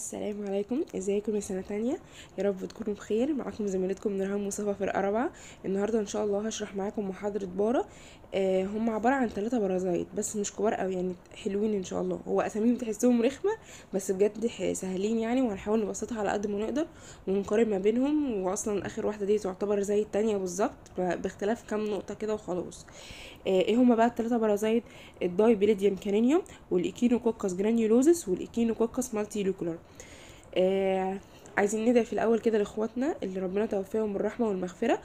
السلام عليكم ازيكم يا سنه تانية يا رب تكونوا بخير معاكم زميلتكم نرهان مصطفى في الرابعه النهارده ان شاء الله هشرح معاكم محاضره باره آه، هم عبارة عن ثلاثة برازايت بس مش كبار قوي يعني حلوين ان شاء الله هو اساميهم تحسهم رخمة بس بجد سهلين يعني وهنحاول نبسطها على قد ما نقدر ونقارن ما بينهم واصلا اخر واحدة دي تعتبر زي التانية بالظبط باختلاف كام نقطة كده وخلاص آه، ايه هما بقى الثلاثة برازايت الداي بيليديوم كارينيوم والايكينوكوكس جرانيولوزس والايكينوكوكس مالتي لوكولار آه عايزين ندعي في الاول كده لاخواتنا اللي ربنا توفاهم بالرحمه والمغفره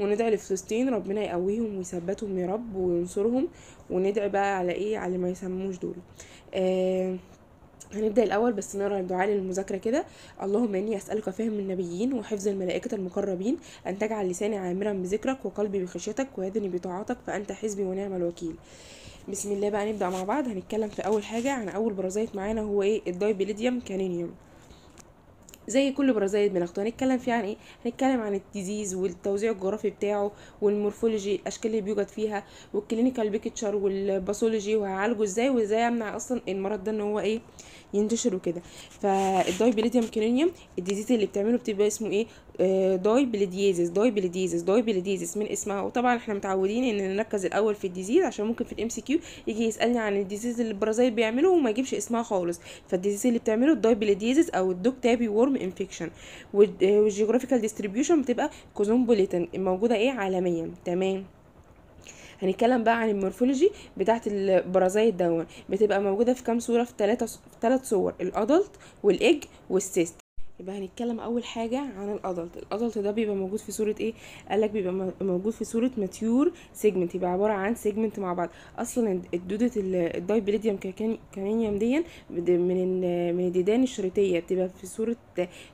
وندعي لفلسطين ربنا يقويهم ويثبتهم يا رب وينصرهم وندعي بقى على ايه على ما يسموش دول آه هنبدأ الأول بس نقرأ الدعاء للمذاكرة كده اللهم إني أسألك فهم النبيين وحفظ الملائكة المقربين أن تجعل لساني عامرا بذكرك وقلبي بخشيتك ويدني بطاعتك فأنت حزبي ونعم الوكيل بسم الله بقى نبدأ مع بعض هنتكلم في أول حاجة عن أول برازيت معانا هو إيه الدايبيليديم كانينيوم زي كل برازيل بناخده هنتكلم فيه عن ايه هنتكلم عن الديزيز والتوزيع الجغرافي بتاعه والمورفولوجي الاشكال اللي بيوجد فيها والكلينيكال بيكتشر والباثولوجي وهعالجه ازاي وازاي امنع اصلا المرض ده ان هو ايه ينتشر وكده فالداي بليديوم كرينيوم الديزيز اللي بتعمله بتبقى اسمه ايه آه، داي بليديزيس داي بليديزيس داي بليديزيس من اسمها وطبعا احنا متعودين ان نركز الاول في الديزيز عشان ممكن في الام سي كيو يجي يسالني عن الديزيز اللي البرازيل بيعمله وما يجيبش اسمها خالص فالديزيز اللي بتعمله الداي بليديزيس او الدوك تابي ورم انفكشن والجيوغرافيكال ديستريبيوشن بتبقى كوزمبوليتن موجوده ايه عالميا تمام هنتكلم بقى عن المورفولوجي بتاعت البرازاي دون بتبقى موجوده في كام صوره في ثلاثه في ثلاث صور الادلت والايج والسيست يبقى هنتكلم اول حاجه عن الادلت الادلت ده بيبقى موجود في صوره ايه قالك بيبقى موجود في صوره ماتيور سيجمنت يبقى عباره عن سيجمنت مع بعض اصلا الدوده الدايبليديوم كانينيوم دي من من الديدان الشريطيه بتبقى في صوره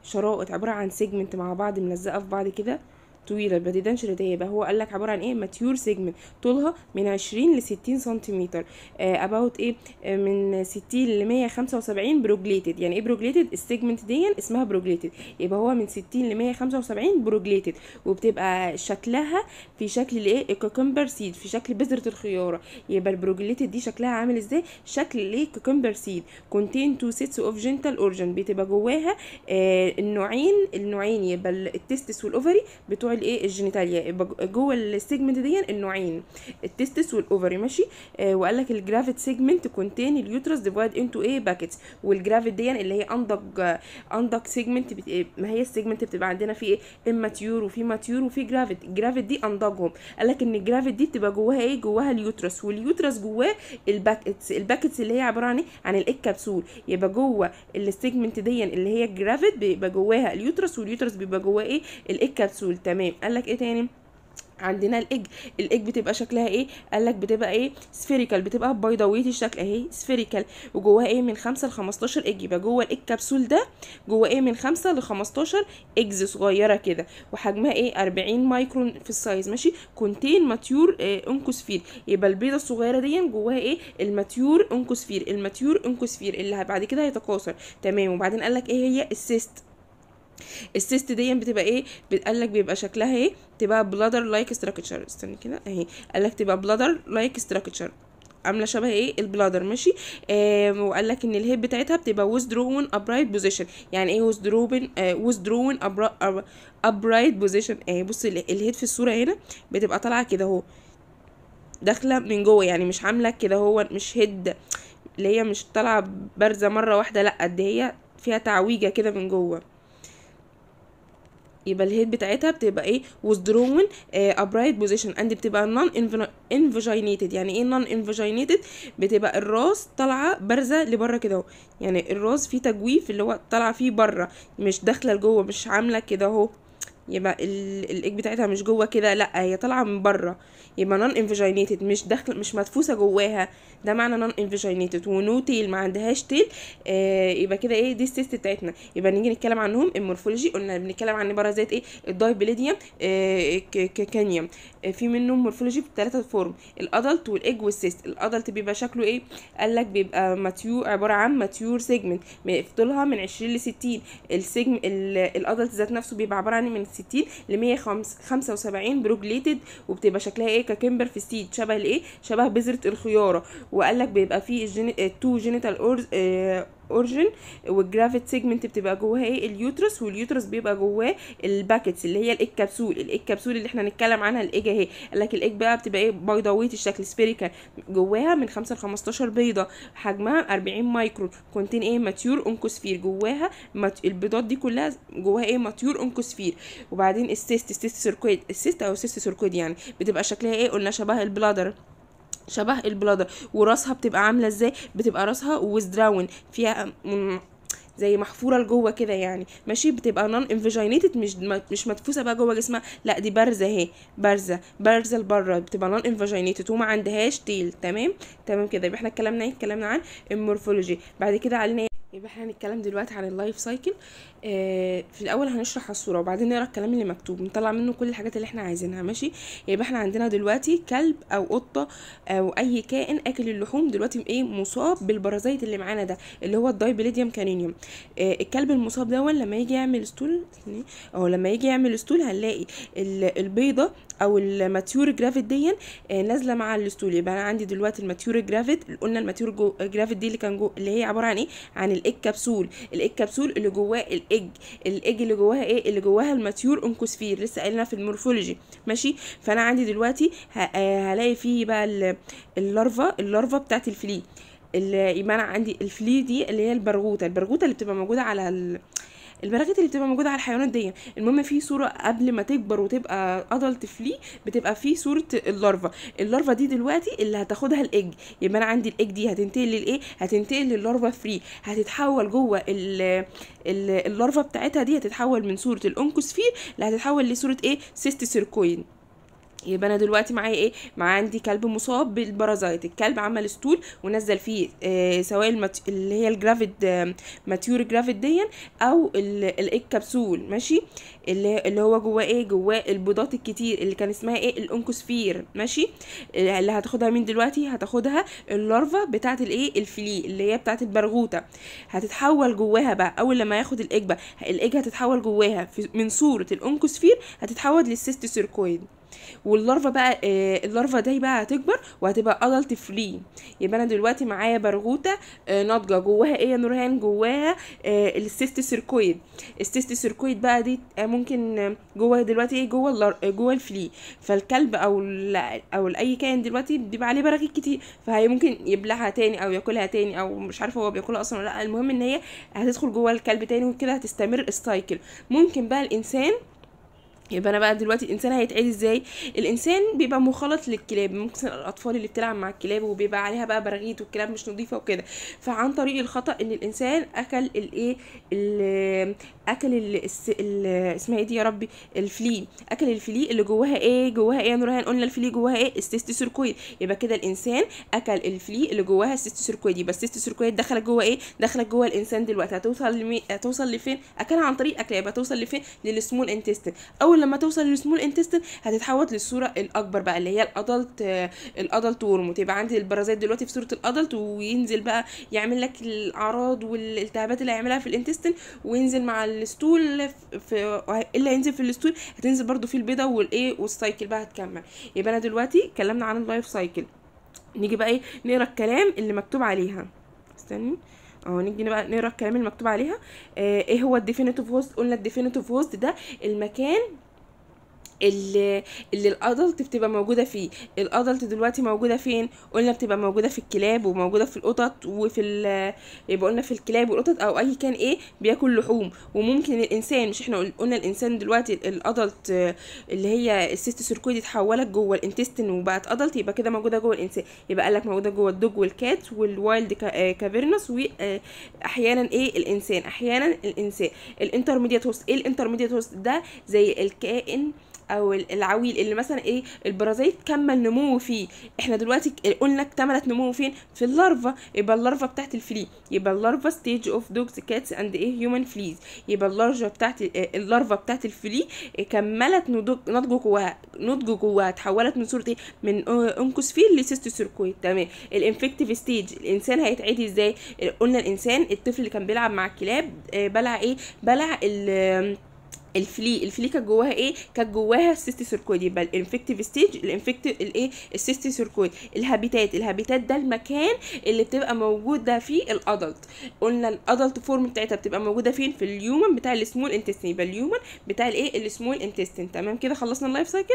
شرائط عباره عن سيجمنت مع بعض ملزقه في بعض كده طويله يبقى دي دنشرت ايه يبقى هو قال لك عباره عن ايه ماتيور سيجمنت طولها من 20 ل 60 سنتيمتر اباوت آه، ايه آه، من 60 ل 175 بروجليتد يعني ايه بروجليتد السيجمنت دي اسمها بروجليتد يبقى هو من 60 ل 175 بروجليتد وبتبقى شكلها في شكل الايه الكوكمبر سيد في شكل بذره الخياره يبقى البروجليتد دي شكلها عامل ازاي شكل الايه الكوكمبر سيد كونتين تو سيتس اوف جنتال اورجن بتبقى جواها آه النوعين النوعين يبقى التستس والاوفري بتوع الايه الجينيتاليا جوه السيجمنت دي النوعين التستس والاوفري ماشي آه وقال لك الجرافيت سيجمنت كونتين اليوترس ديفايد انتو ايه باكيتس والجرافيت دي اللي هي انضج انضج سيجمنت ما هي السيجمنت بتبقى عندنا في ايه اماتيور وفي ماتيور وفي جرافيت الجرافيت دي انضجهم قال لك ان الجرافيت دي بتبقى جواها ايه جواها اليوترس واليوترس جواه الباكيتس الباكيتس اللي هي عباره عن ايه عن الايه كبسول يبقى جوه السيجمنت دي اللي هي الجرافيت بيبقى جواها اليوترس واليوترس بيبقى جواه ايه الايه كبسول تمام تمام قال لك ايه تاني عندنا الاج الاج بتبقى شكلها ايه قال لك بتبقى ايه سفيريكال بتبقى بيضاويه الشكل اهي سفيريكال وجواها ايه من 5 ل 15 اج يبقى جوه الاج كبسول ده جواه ايه من 5 ل 15 اجز صغيره كده وحجمها ايه 40 مايكرون في السايز ماشي كونتين ماتيور إيه انكوسفير يبقى البيضه الصغيره دي جواها ايه الماتيور انكوسفير الماتيور انكوسفير اللي بعد كده هيتكاثر تمام وبعدين قال لك ايه هي السيست السيست دي بتبقى ايه قال لك بيبقى شكلها ايه تبقى بلادر لايك ستراكشر استني كده اهي قال لك تبقى بلادر لايك ستراكشر عامله شبه ايه البلادر ماشي آه وقال لك ان الهيب بتاعتها بتبقى ويزدرون ابرايت بوزيشن يعني ايه ويزدرون ويزدرون ابرايت بوزيشن اهي بص الهيد في الصوره هنا بتبقى طالعه كده اهو داخله من جوه يعني مش عامله كده هو مش هيد اللي هي مش طالعه بارزه مره واحده لا قد إيه هي فيها تعويجه كده من جوه يبقى الهيد بتاعتها بتبقى ايه withdrawn ابرايت بوزيشن اند بتبقى non انفجينيتد يعني ايه non انفجينيتد بتبقى الراس طالعه بارزه لبره كده اهو يعني الراس فيه تجويف اللي هو طالعه فيه بره مش داخله لجوه مش عامله كده اهو يبقى الايج بتاعتها مش جوه كده لا هي طالعه من بره يبقى نون انفجينيتد مش داخله مش مدفوسه جواها ده معنى نون انفيجينيتد ونو تيل ما عندهاش تيل آه يبقى كده ايه دي السيست بتاعتنا يبقى نيجي نتكلم عنهم المورفولوجي قلنا بنتكلم عن ذات ايه الدايبليديوم آه كانيوم آه في منهم مورفولوجي بثلاثه فورم الادلت والايج والسيست الادلت بيبقى شكله ايه قال لك بيبقى ماتيور عباره عن ماتيور سيجمنت طولها من 20 ل 60 السيجم الادلت ذات نفسه بيبقى عباره عن إيه؟ من 60 ل 175 بروجليتد وبتبقى شكلها ايه ككمبر في السيد شبه الايه شبه بذره الخياره وقال لك بيبقى فيه تو جينيتال اورجن والجرافيت سيجمنت بتبقى جواها ايه اليوترس واليوترس بيبقى جواه الباكتس اللي هي الكبسول كبسول كبسول اللي احنا هنتكلم عنها الايج اهي قال لك الايج بقى بتبقى ايه بيضاويه الشكل سبيريكال جواها من 5 ل 15 بيضه حجمها 40 مايكرون كونتين ايه ماتيور اونكوسفير جواها مات... البيضات دي كلها جواها ايه ماتيور اونكوسفير وبعدين السيست السيست سيركويد السيست او السيست سيركويد يعني بتبقى شكلها ايه قلنا شبه البلادر شبه البلادر وراسها بتبقى عامله ازاي بتبقى راسها وزدراون فيها زي محفوره لجوه كده يعني ماشي بتبقى نون انفجينيتد مش مش مدفوسه بقى جوه جسمها لا دي بارزه اهي بارزه بارزه لبره بتبقى نون انفجينيتد وما عندهاش تيل تمام تمام كده يبقى احنا اتكلمنا ايه اتكلمنا عن المورفولوجي بعد كده علينا ايه؟ يبقى احنا هنتكلم دلوقتي عن اللايف سايكل آه، في الاول هنشرح الصوره وبعدين نقرا الكلام اللي مكتوب نطلع منه كل الحاجات اللي احنا عايزينها ماشي يبقى احنا عندنا دلوقتي كلب او قطه او اي كائن اكل اللحوم دلوقتي ايه مصاب بالبرازيت اللي معانا ده اللي هو الدايبليديوم كانينيوم آه الكلب المصاب ده لما يجي يعمل ستول او لما يجي يعمل ستول هنلاقي البيضه او الماتيور جرافيت دي آه نازله مع الستول يبقى انا عندي دلوقتي الماتيور جرافيت قلنا الماتيور جرافيت دي اللي كان جو اللي هي عباره عن ايه عن الايك كبسول الايك كبسول اللي جواه الايج الايج اللي جواها ايه اللي جواها الماتيور انكوسفير لسه قايلنا في المورفولوجي ماشي فانا عندي دلوقتي آه، هلاقي فيه بقى اللارفا اللارفا بتاعت الفلي يبقى انا عندي الفلي دي اللي هي البرغوثه البرغوثه اللي بتبقى موجوده على ال... البراغيث اللي بتبقى موجوده على الحيوانات دي المهم في صوره قبل ما تكبر وتبقى ادلت فلي بتبقى في صوره اللارفا اللارفا دي دلوقتي اللي هتاخدها الايج يبقى انا عندي الايج دي هتنتقل للايه هتنتقل لللارفا فري هتتحول جوه اللارفا بتاعتها دي هتتحول من صوره الانكوسفير اللي هتتحول لصوره ايه سيست سيركوين يبقى انا دلوقتي معايا ايه مع عندي كلب مصاب بالبرازايت الكلب عمل ستول ونزل فيه آه سواء المت... اللي هي الجرافيد آه ماتيور جرافيد دي او الكبسول ماشي اللي, اللي هو جواه ايه جواه البيضات الكتير اللي كان اسمها ايه الانكوسفير ماشي آه، اللي هتاخدها مين دلوقتي هتاخدها اللارفا بتاعت الايه الفلي اللي هي بتاعت البرغوثه هتتحول جواها بقى اول لما ياخد الايج بقى الايج هتتحول جواها من صوره الانكوسفير هتتحول للسيست سيركويد واللارفا بقى آه، اللارفا دي بقى هتكبر وهتبقى ادلت فري يبقى انا دلوقتي معايا برغوته آه، ناضجه جواها ايه يا نورهان جواها آه، السيست سيركويد السيست سيركويد بقى دي ممكن جوه دلوقتي ايه جوه جوه الفلي فالكلب او او اي كائن دلوقتي بيبقى عليه براغيث كتير فهي ممكن يبلعها تاني او ياكلها تاني او مش عارفه هو بياكلها اصلا ولا لا المهم ان هي هتدخل جوه الكلب تاني وكده هتستمر السايكل ممكن بقى الانسان يبقى انا بقى دلوقتي الانسان هيتعدي ازاي الانسان بيبقى مخلط للكلاب ممكن الاطفال اللي بتلعب مع الكلاب وبيبقى عليها بقى براغيث والكلاب مش نظيفه وكده فعن طريق الخطا ان الانسان اكل الايه اكل اسمها ايه دي يا ربي الفلي اكل الفلي اللي جواها ايه جواها ايه نور قلنا الفلي جواها ايه السيستيسيركويد يبقى كده الانسان اكل الفلي اللي جواها السيستيسيركويد يبقى السيستيسيركويد دخلت جوه ايه دخلت جوه الانسان دلوقتي هتوصل لمي... هتوصل لفين اكلها عن طريق اكل يبقى توصل لفين للسمول انتستين اول اول لما توصل للسمول انتستين هتتحول للصوره الاكبر بقى اللي هي الادلت الادلت ورم وتبقى عندي البرازيت دلوقتي في صوره الادلت وينزل بقى يعمل لك الاعراض والالتهابات اللي هيعملها في الانتستين وينزل مع الستول في اللي هينزل في الستول هتنزل برده في البيضه والايه والسايكل بقى هتكمل يبقى انا دلوقتي اتكلمنا عن اللايف سايكل نيجي بقى ايه نقرا الكلام اللي مكتوب عليها استني اهو نيجي بقى نقرا الكلام اللي مكتوب عليها آه ايه هو الديفينيتيف هوست قلنا الديفينيتيف هوست ده المكان اللي اللي الادلت بتبقى موجوده فيه الادلت دلوقتي موجوده فين قلنا بتبقى موجوده في الكلاب وموجوده في القطط وفي يبقى قلنا في الكلاب والقطط او اي كان ايه بياكل لحوم وممكن الانسان مش احنا قلنا الانسان دلوقتي الادلت اللي هي السيست سيركويد اتحولت جوه الانتستين وبقت ادلت يبقى كده موجوده جوه الانسان يبقى قالك موجوده جوه الدوج والكات والوايلد كافيرنس آه، واحيانا آه، ايه الانسان احيانا الانسان الانترميديات هوست ايه الانترميديات هوست ده زي الكائن او العويل اللي مثلا ايه البرازيت كمل نموه فيه احنا دلوقتي قلنا اكتملت نموه فين في اللارفا يبقى اللارفا بتاعت الفلي يبقى اللارفا ستيج اوف دوجز كاتس اند ايه هيومن فليز يبقى آه، اللارفا بتاعت اللارفا بتاعت الفلي آه، كملت نضج جواها نضج جواها تحولت من صوره ايه من انكوس فيل لسيستو سيركويت تمام الانفكتيف ستيج الانسان هيتعدي ازاي قلنا الانسان الطفل اللي كان بيلعب مع الكلاب آه، بلع ايه بلع ال الفلي الفلي كانت جواها ايه كانت جواها السيستي سيركويد يبقى الانفكتيف ستيج الانفكتيف الايه السيستي سيركويد الهابيتات الهابيتات ده المكان اللي بتبقى موجوده فيه الادلت قلنا الادلت فورم بتاعتها بتبقى موجوده فين في اليومن بتاع السمول انتستين يبقى اليومن بتاع الايه السمول انتستين تمام كده خلصنا اللايف سايكل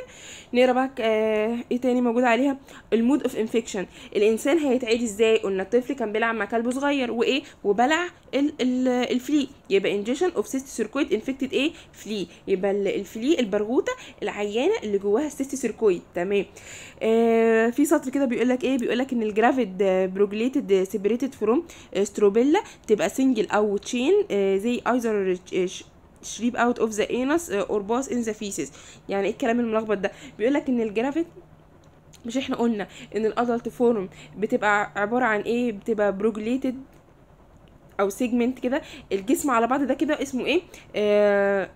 نقرا بقى آه ايه تاني موجود عليها المود اوف انفكشن الانسان هيتعدي ازاي قلنا الطفل كان بيلعب مع كلب صغير وايه وبلع الفلي يبقى انجيشن اوف سيستي سيركويد انفكتد ايه الفلي يبقى الفلي البرغوثه العيانه اللي جواها السيست سيركويد تمام آه في سطر كده بيقول لك ايه بيقول لك ان الجرافيد بروجليتد سيبريتد فروم استروبيلا تبقى سنجل او تشين آه زي ايزر آه، شريب اوت اوف ذا انس اور باس ان ذا فيسز يعني ايه الكلام الملخبط ده بيقول لك ان الجرافيد مش احنا قلنا ان الادلت فورم بتبقى عباره عن ايه بتبقى بروجليتد او سيجمنت كده الجسم على بعض ده كده اسمه ايه آه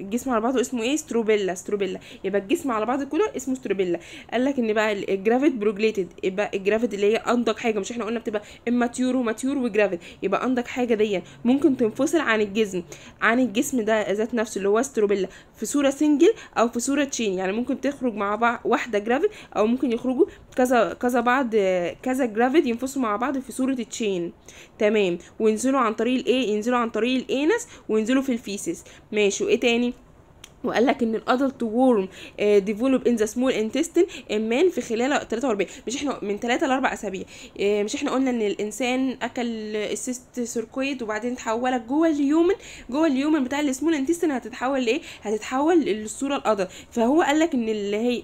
الجسم على بعضه اسمه ايه ستروبيلا ستروبيلا يبقى الجسم على بعضه كله اسمه ستروبيلا قال لك ان بقى الجرافيت بروجليتد يبقى الجرافيت اللي هي انضج حاجه مش احنا قلنا بتبقى اماتيور وماتيور وجرافيت يبقى انضج حاجه دي ممكن تنفصل عن الجسم عن الجسم ده ذات نفسه اللي هو ستروبيلا في صوره سنجل او في صوره تشين يعني ممكن تخرج مع بعض واحده جرافيت او ممكن يخرجوا كذا كذا بعض كذا جرافيد ينفصلوا مع بعض في صورة التشين تمام وينزلوا عن طريق الايه ينزلوا عن طريق الانس وينزلوا في الفيسس ماشي وايه تاني وقال لك ان الادلت وورم ديفلوب ان ذا سمول انتستين امان في خلال 43 مش احنا من 3 ل 4 اسابيع آه، مش احنا قلنا ان الانسان اكل السيست سيركويد وبعدين اتحولت جوه اليومن جوه اليومن بتاع السمول انتستين هتتحول لايه هتتحول للصوره الادلت فهو قال لك ان اللي هي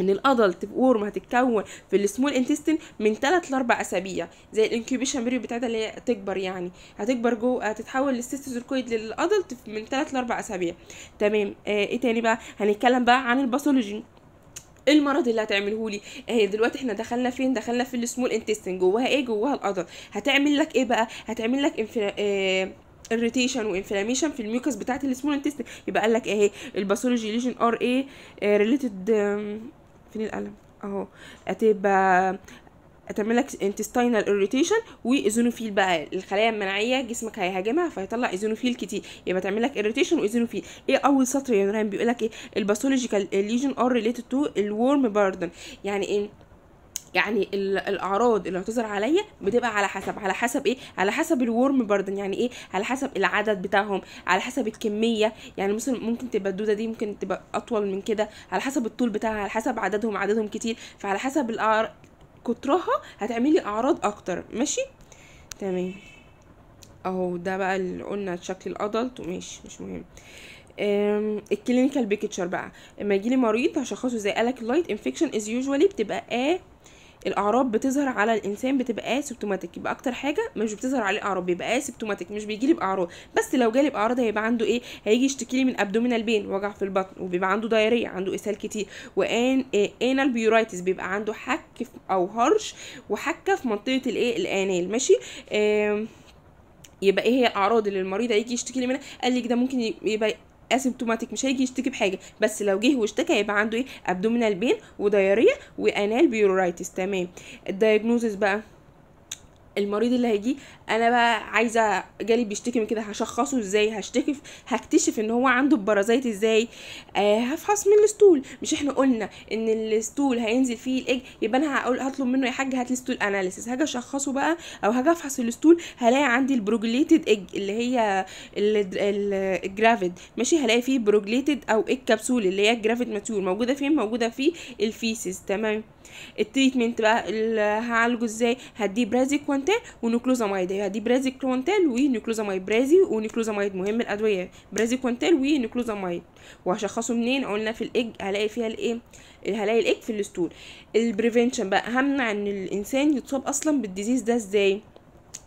ان الادلت ورم هتتكون في السمول انتستين من 3 ل 4 اسابيع زي الانكيوبيشن بيريود بتاعتها اللي هي تكبر يعني هتكبر جوه هتتحول للسيستوزوركويد للادلت من 3 ل 4 اسابيع تمام آه ايه تاني بقى هنتكلم بقى عن الباثولوجي المرض اللي هتعمله لي اهي دلوقتي احنا دخلنا فين دخلنا في السمول انتستين جواها ايه جواها الادلت هتعمل لك ايه بقى هتعمل لك انفرا... اه... الريتيشن وانفلاميشن في الميوكس بتاعت السمول انتستين يبقى قال لك اهي الباثولوجي ليجن ار اي ريليتد فين القلم اهو هتبقى هتعمل لك انتستينال اريتيشن وايزونوفيل بقى الخلايا المناعيه جسمك هيهاجمها فهيطلع ايزونوفيل كتير يبقى تعمل لك اريتيشن وايزونوفيل ايه اول سطر يا نوران بيقول لك ايه الباثولوجيكال ليجن ار ريليتد تو الورم باردن يعني ايه يعني الاعراض اللي هتظهر عليا بتبقى على حسب على حسب ايه على حسب الورم بردن يعني ايه على حسب العدد بتاعهم على حسب الكميه يعني مثلا ممكن تبقى الدوده دي ممكن تبقى اطول من كده على حسب الطول بتاعها على حسب عددهم عددهم كتير فعلى حسب الأعر... كترها هتعملي اعراض اكتر ماشي تمام اهو ده بقى اللي قلنا شكل الادلت ماشي مش مهم الكلينيكال بيكتشر بقى لما يجيلي مريض هشخصه زي الك اللايت انفكشن از يوجوالي بتبقى ايه الاعراض بتظهر على الانسان بتبقى اسيبتوماتيك يبقى اكتر حاجه مش بتظهر عليه اعراض بيبقى اسيبتوماتيك مش بيجي لي باعراض بس لو جالي باعراض هيبقى عنده ايه هيجي يشتكي لي من ابدومينال بين وجع في البطن وبيبقى عنده دايريه عنده اسهال كتير وان انال آه، بيورايتس بيبقى عنده حك او هرش وحكه في منطقه الايه الانال ماشي إيه يبقى ايه هي الاعراض اللي المريض هيجي يشتكي لي منها قال لك ده ممكن يبقى اسيمتوماتيك مش هيجي يشتكي بحاجه بس لو جه واشتكى يبقى عنده ايه ابدومينال بين ودياريه وانال بيورايتس تمام الدايجنوزس بقى المريض اللي هيجي انا بقى عايزه جالي بيشتكي من كده هشخصه ازاي هشتكي هكتشف ان هو عنده البرازيت ازاي آه هفحص من الاسطول مش احنا قلنا ان الاسطول هينزل فيه الاج يبقى انا هقول هطلب منه يا حاج هات لي ستول اناليسيس هاجي اشخصه بقى او هاجي افحص الاسطول هلاقي عندي البروجليتد اج اللي هي الجرافيد ماشي هلاقي فيه بروجليتد او اج كبسول اللي هي الجرافيد ماتور موجوده فين موجوده في الفيسز تمام التريتمنت بقى اللي هعالجه ازاي هديه برازيكوانتال ونوكلوزامايد هدي برازي كوانتيل ونيكلوزامايد برازي ونيكلوزامايد مهم الادويه كوانتيل ونيكلوزامايد وهشخصه منين قلنا في الاج هلاقي فيها الايه هلاقي الاج في الستول البريفنشن بقى همنع ان الانسان يتصاب اصلا بالديزيز ده ازاي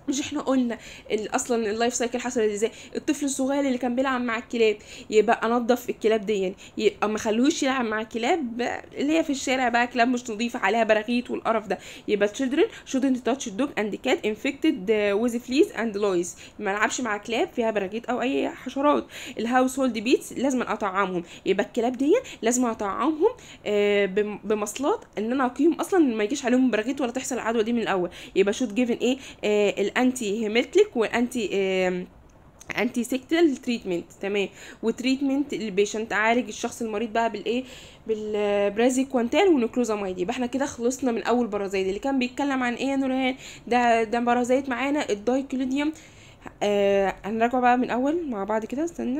مش احنا قلنا اصلا اللايف سايكل حصلت ازاي الطفل الصغير اللي كان بيلعب مع الكلاب يبقى انضف الكلاب دي يعني يبقى ما خلوش يلعب مع كلاب اللي هي في الشارع بقى كلاب مش نظيفه عليها براغيث والقرف ده يبقى children shouldn't touch dog and cat infected with fleas and lice ما العبش مع كلاب فيها براغيث او اي حشرات الهاوس هولد بيتس لازم اطعمهم يبقى الكلاب دي لازم اطعمهم آه، بمصلات ان انا اقيهم اصلا ما يجيش عليهم براغيث ولا تحصل العدوى دي من الاول يبقى should given إيه آه، انتي هيمتلك وانتي انتي سيكتل تريتمنت تمام وتريتمنت البيشنت عالج الشخص المريض بقى بالايه بالبرازي كوانتال ونكلوزامايد يبقى احنا كده خلصنا من اول بارازيت اللي كان بيتكلم عن ايه يا نوران ده ده بارازيت معانا الدايكلوديوم آه هنراجعه بقى من اول مع بعض كده استنى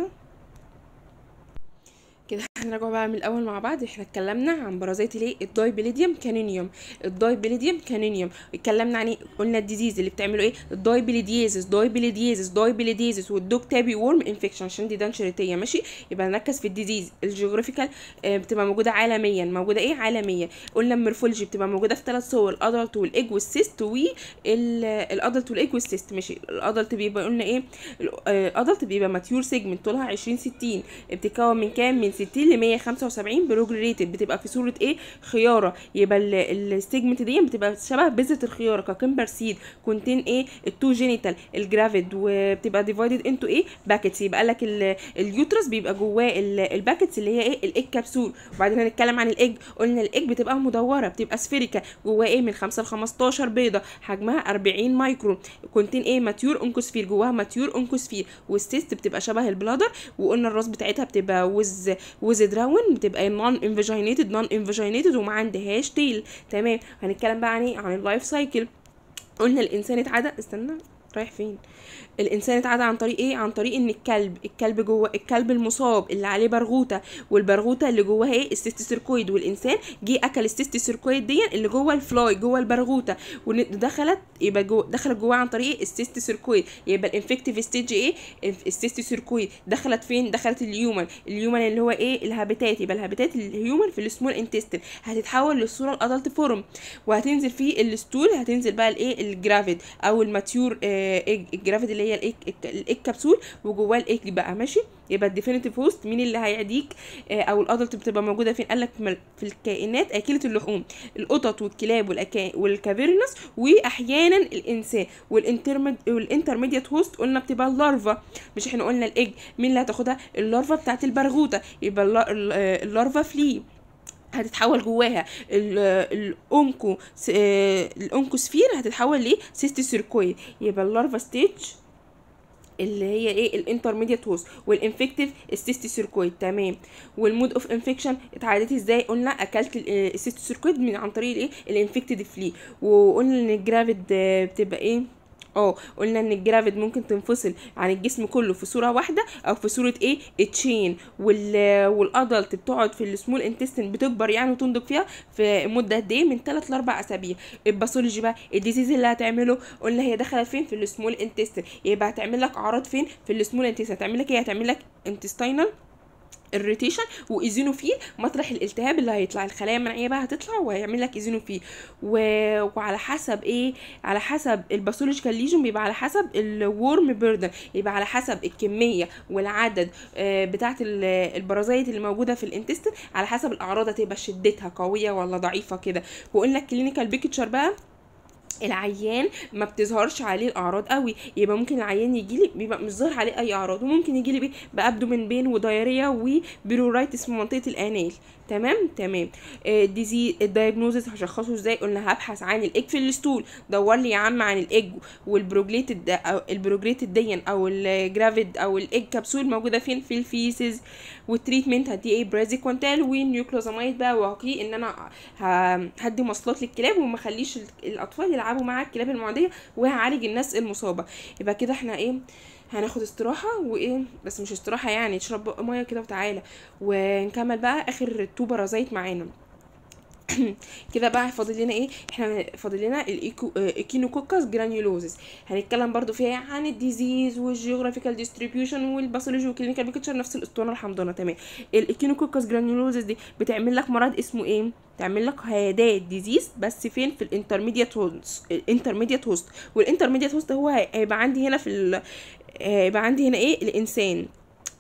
هنراجع بقى من الاول مع بعض احنا اتكلمنا عن بارازيت الايه الدايبليديوم كانينيوم الدايبليديوم كانينيوم اتكلمنا عن ايه قلنا الديزيز اللي بتعمله ايه الدايبليديزس دايبليديزس دايبليديزس والدوك تابي ورم انفكشن عشان دي دانشريتيه ماشي يبقى نركز في الديزيز الجيوغرافيكال آه، بتبقى موجوده عالميا موجوده ايه عالميا قلنا المورفولوجي بتبقى موجوده في ثلاث صور الادلت والايج والسيست والادلت آه، والايج والسيست ماشي الادلت بيبقى قلنا ايه آه، الادلت بيبقى ماتيور سيجمنت طولها 20 60 بتتكون من كام من 60 كل 175 بروجريتد بتبقى في صوره ايه خياره يبقى السيجمنت دي بتبقى شبه بذره الخياره ككمبر سيد كونتين ايه التو جينيتال الجرافيد وبتبقى ديفايدد انتو ايه باكيتس يبقى لك اليوترس بيبقى جواه الباكيتس اللي هي ايه الايج كبسول وبعدين هنتكلم عن الايج قلنا الايج بتبقى مدوره بتبقى سفيريكا جواه ايه من 5 ل 15 بيضه حجمها 40 مايكرون كونتين ايه ماتيور انكوسفير جواها ماتيور انكوسفير والسيست بتبقى شبه البلادر وقلنا الراس بتاعتها بتبقى وز وز صدرها وين بتبقى نون انفاجينيتد نون انفاجينيتد وما عندهاش تيل تمام هنتكلم بقى عن ايه عن اللايف سايكل قلنا الانسان اتعدى استنى رايح فين الانسان اتعدى عن طريق ايه عن طريق ان الكلب الكلب جوه الكلب المصاب اللي عليه برغوته والبرغوته اللي جواها ايه السيستيسيركويد والانسان جه اكل السيستيسيركويد دي اللي جوه الفلاي جوه البرغوته ودخلت يبقى جوه دخلت جواها عن طريق السيستيسيركويد يبقى الانفكتيف ستيج ايه السيستيسيركويد دخلت فين دخلت اليومن اليومن اللي هو ايه الهابيتات يبقى الهابيتات الهيومن في السمول انتستين هتتحول للصوره الادلت فورم وهتنزل فيه الستول هتنزل بقى الايه الجرافيد او الماتيور آه، إيه الجرافيد اللي هي هي الايج كبسول وجواه الايك بقى ماشي يبقى الديفينيتيف هوست مين اللي هيعديك آه، او الادلت بتبقى موجوده فين قال لك في الكائنات اكله اللحوم القطط والكلاب والكافيرنس واحيانا الانسان والانترمد والانترميديت هوست قلنا بتبقى اللارفا مش احنا قلنا الايج مين اللي هتاخدها اللارفا بتاعه البرغوثه يبقى آه، اللارفا فلي هتتحول جواها الاونكو آه، الاونكوسفير هتتحول لسيستي سيركويد يبقى اللارفا ستيج اللي هي ايه الانترميديت هوست والانفكتيف السيستي سيركويد تمام والمود اوف انفكشن اتعادت ازاي قلنا اكلت السيستي سيركويد من عن طريق الايه الانفكتيد فلي وقلنا ان الجرافيد بتبقى ايه اه قلنا ان الجرافيد ممكن تنفصل عن الجسم كله في صوره واحده او في صوره ايه تشين وال والادلت بتقعد في السمول انتستين بتكبر يعني وتنضج فيها في مده قد ايه من 3 ل 4 اسابيع الباثولوجي بقى الديزيز اللي هتعمله قلنا هي دخلت فين في السمول انتستين يبقى هتعمل لك اعراض فين في السمول انتستين هتعمل لك ايه هتعمل لك انتستينال الريتيشن وايزينوفيل مطرح الالتهاب اللي هيطلع الخلايا المناعيه بقى هتطلع وهيعمل لك ايزينوفيل و... وعلى حسب ايه على حسب الباثولوجيكال ليجن بيبقى على حسب الورم بيردن يبقى على حسب الكميه والعدد آه، بتاعه البرازايت اللي موجوده في الانتستين على حسب الاعراض هتبقى شدتها قويه ولا ضعيفه كده وقلنا الكلينيكال بيكتشر بقى العيان ما بتظهرش عليه الاعراض قوي يبقى ممكن العيان يجي لي بيبقى مش ظاهر عليه اي اعراض وممكن يجي لي من بين ودايريا وبيلورايتس في منطقه الانال تمام تمام الديزيز آه، الدايجنوزز هشخصه ازاي قلنا هبحث عن الايج في الستول دور لي يا عم عن الايج والبروجليتد او البروجليتد او الجرافيد او الايج كبسول موجوده فين في الفيسز والتريتمنت هدي ايه برازيكونتال والنيوكلوزامايد بقى واقي ان انا هدي مصلات للكلاب وما اخليش الاطفال يلعبوا مع الكلاب المعديه وهعالج الناس المصابه يبقى كده احنا ايه هناخد استراحه وايه بس مش استراحه يعني اشرب ميه كده وتعالى ونكمل بقى اخر تو بارازيت معانا كده بقى فاضل لنا ايه احنا فاضل لنا الايكينوكوكس جرانيولوزس هنتكلم برضو فيها عن الديزيز والجيوغرافيكال ديستريبيوشن والباثولوجي والكلينيكال بيكتشر نفس الاسطوانه الحمضانه تمام الايكينوكوكس جرانيولوزس دي بتعمل لك مرض اسمه ايه تعمل لك هداية ديزيز بس فين في الانترميديات هوست الانترميديات هوست والانترميديات هوست هو هيبقى عندي هنا في آه، يبقى عندي هنا ايه الانسان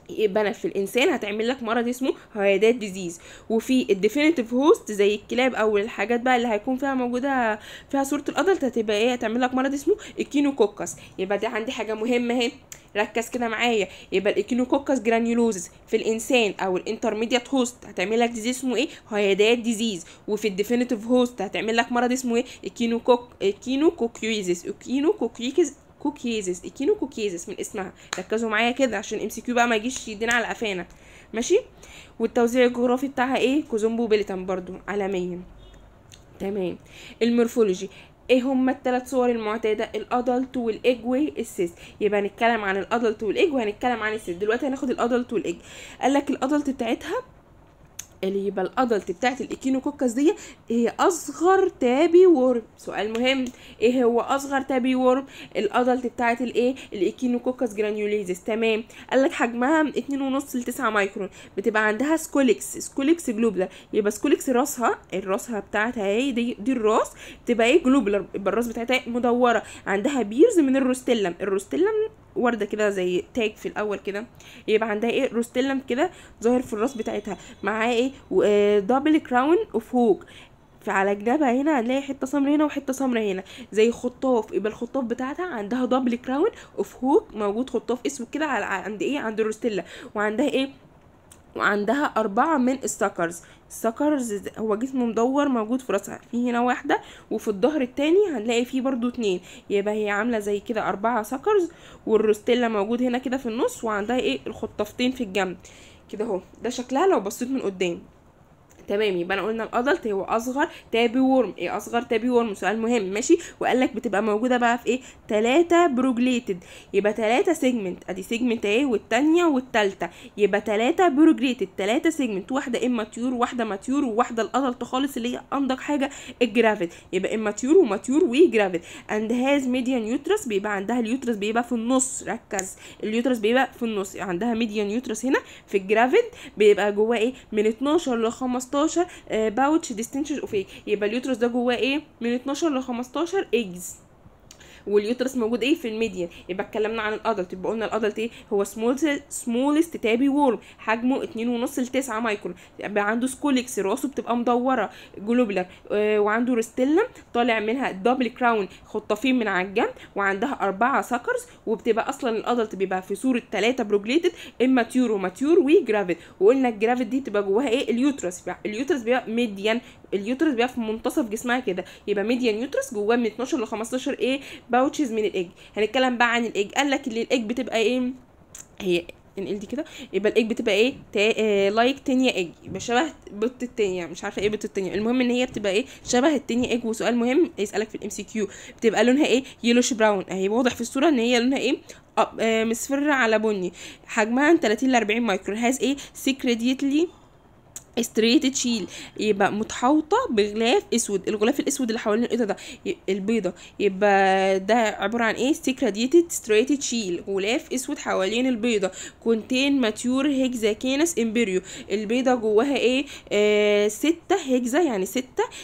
يبقى في الانسان هتعمل لك مرض اسمه هيادات ديزيز وفي الديفينيتيف هوست زي الكلاب او الحاجات بقى اللي هيكون فيها موجوده فيها صوره الادلت هتبقى ايه هتعمل لك مرض اسمه الكينوكوكس يبقى دي عندي حاجه مهمه اهي ركز كده معايا يبقى الاكينوكوكس جرانيولوزس في الانسان او الانترميديت هوست هتعمل لك ديزيز اسمه ايه هيادات ديزيز وفي الديفينيتيف هوست هتعمل لك مرض اسمه ايه الكينوكوك الكينوكوكيوزيس الكينوكوكيوزيس كوكيزس الكينو كوكيزس من اسمها ركزوا معايا كده عشان ام سي كيو بقى ما يجيش يدينا على قفانا ماشي والتوزيع الجغرافي بتاعها ايه كوزومبو بيليتان برضو عالميا تمام المورفولوجي ايه هما الثلاث صور المعتاده الادلت والايج والسيس يبقى هنتكلم عن الادلت والايج وهنتكلم عن السيس دلوقتي هناخد الادلت والايج قال لك الادلت بتاعتها اللي يبقى الادلت بتاعت الاكينوكوكس دي هي اصغر تابي ورم سؤال مهم ايه هو اصغر تابي ورم الادلت بتاعت الايه الاكينوكوكس جرانيوليزيس تمام قال لك حجمها من 2.5 ل 9 مايكرون بتبقى عندها سكوليكس سكوليكس جلوبلر يبقى سكوليكس راسها الراسها بتاعتها اهي دي دي الراس بتبقى ايه جلوبلر يبقى الراس بتاعتها ايه؟ مدوره عندها بيرز من الروستيلم الروستيلم ورده كده زي تاج في الاول كده يبقى عندها ايه روستيلم كده ظاهر في الراس بتاعتها معاه ايه دبل كراون اوف هوك فعلى جنبها هنا هنلاقي حته سمر هنا وحته سمر هنا زي خطاف يبقى الخطاف بتاعتها عندها دبل كراون اوف هوك موجود خطاف اسود كده عند ايه عند الروستيلا وعندها ايه وعندها أربعة من السكرز سكرز هو جسمه مدور موجود في راسها في هنا واحده وفي الظهر التاني هنلاقي فيه برضو اتنين يبقى هي عامله زي كده اربعه سكرز والروستيلا موجود هنا كده في النص وعندها ايه الخطافتين في الجنب كده اهو ده شكلها لو بصيت من قدام تمام يبقى انا قلنا الادلت هو اصغر تابي ورم ايه اصغر تابي ورم سؤال مهم ماشي وقال لك بتبقى موجوده بقى في ايه ثلاثه بروجليتد يبقى ثلاثه سيجمنت ادي سيجمنت اهي والثانيه والثالثه يبقى ثلاثه بروجليتد ثلاثه سيجمنت واحده اماتيور واحده ماتيور وواحده الادلت خالص اللي هي انضج حاجه الجرافيد يبقى اماتيور وماتيور وجرافيد اند هاز ميديان يوترس بيبقى عندها اليوترس بيبقى في النص ركز اليوترس بيبقى في النص عندها ميديان يوترس هنا في الجرافيد بيبقى جواه ايه من 12 ل 15 15 آه، باوتش ديستنشن اوف ايه. يبقى اليوترس ده جواه ايه من 12 ل 15 ايجز واليوترس موجود ايه في الميديان يبقى اتكلمنا عن الادلت يبقى قلنا الادلت ايه هو سمولست سمولست تابي وورم حجمه 2.5 ل 9 مايكرون يبقى عنده سكوليكس راسه بتبقى مدوره جلوبلر آه، وعنده ريستيلا طالع منها دبل كراون خطافين من على الجنب وعندها اربعه سكرز وبتبقى اصلا الادلت بيبقى في صوره ثلاثه بروجليتد اماتيور وماتيور وجرافيت وقلنا الجرافيت دي بتبقى جواها ايه اليوترس بقى اليوترس بيبقى ميديان اليوترس بيبقى في منتصف جسمها كده يبقى ميديان يوترس جواه من 12 ل 15 ايه باوتشز من الايج هنتكلم بقى عن الايج قال لك ان الايج بتبقى ايه هي انقل دي كده يبقى الايج بتبقى ايه تا... آه... لايك تانية ايج شبه بت التانية يعني مش عارفه ايه بت التانية المهم ان هي بتبقى ايه شبه التانية ايج وسؤال مهم يسالك في الام سي كيو بتبقى لونها ايه يلوش براون اهي واضح في الصوره ان هي لونها ايه آه... مصفر على بني حجمها 30 ل 40 مايكرون هاز ايه سيكريديتلي استريت تشيل يبقى متحوطه بغلاف اسود الغلاف الاسود اللي حوالين القطه ده البيضه يبقى ده عباره عن ايه سكراديتد ستريت تشيل غلاف اسود حوالين البيضه كونتين ماتيور هيكزا كينس امبريو البيضه جواها ايه آه ستة هيكزا يعني ستة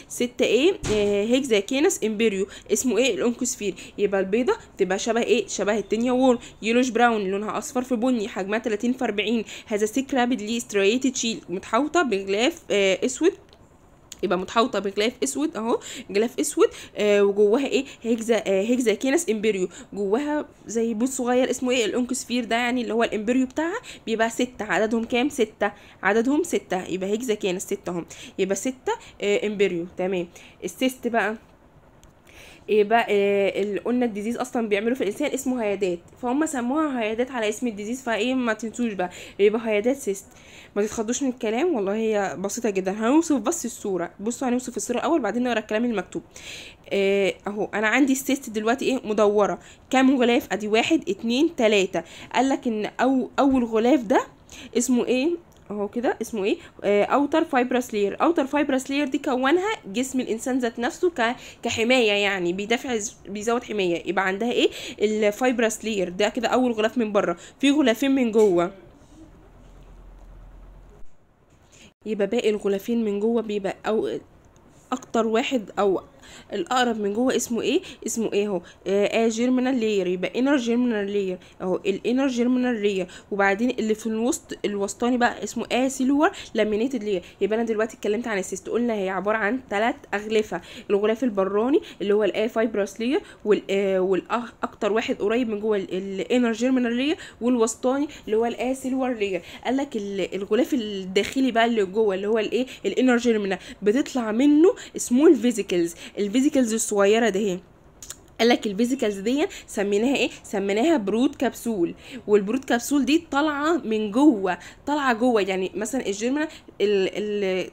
ستة ايه آه هيجزا كينس امبريو اسمه ايه الانكوسفير يبقى البيضه تبقى شبه ايه شبه التانية وور يلوش براون لونها اصفر في بني حجمها 30 في 40 هذا سكرابيدلي ستريت تشيل متحوطه بغلاف آه، اسود يبقى متحوطه بغلاف اسود اهو غلاف اسود آه وجواها ايه هيجزا آه هيجزا كينس امبريو جواها زي بوت صغير اسمه ايه الانكوسفير ده يعني اللي هو الامبريو بتاعها بيبقى ستة عددهم كام ستة عددهم ستة يبقى هيجزا كينس ستة هم يبقى ستة آه امبريو تمام السيست بقى إيه بقى إيه قلنا الديزيز اصلا بيعملوا في الانسان اسمه هيادات فهم سموها هيادات على اسم الديزيز فايه ما تنسوش بقى يبقى هيادات سيست ما تتخضوش من الكلام والله هي بسيطه جدا هنوصف بس الصوره بصوا هنوصف الصوره الاول بعدين نقرا الكلام المكتوب إيه اهو انا عندي السيست دلوقتي ايه مدوره كام غلاف ادي واحد اتنين تلاته لك ان أو اول غلاف ده اسمه ايه اهو كده اسمه ايه اوتر فايبرس لير اوتر فايبرس لير دي كونها جسم الانسان ذات نفسه ك... كحمايه يعني بيدافع بيزود حمايه يبقى عندها ايه الفايبرس لير ده كده اول غلاف من بره في غلافين من جوه يبقى باقي الغلافين من جوه بيبقى او اكتر واحد او الاقرب من جوه اسمه ايه اسمه ايه اهو اه جيرمينال آه، لاير يبقى انر جيرمينال لاير اهو الانر جيرمينال لاير وبعدين اللي في الوسط الوسطاني بقى اسمه اسيلور لامينيتد لاير يبقى انا دلوقتي اتكلمت عن السيست قلنا هي عباره عن ثلاث اغلفه الغلاف البراني اللي هو الاي فايبرس لاير والاكتر واحد قريب من جوه الانر جيرمينال لاير والوسطاني اللي هو الاسيلور آه، لاير قال لك الغلاف الداخلي بقى اللي جوه اللي هو الايه الانر جيرمينال بتطلع منه سمول فيزيكلز الفيزيكلز الصغيره دهي قال لك البيزيكلز دي سميناها ايه سميناها برود كبسول والبرود كبسول دي طالعه من جوه طالعه جوه يعني مثلا الجيرمنا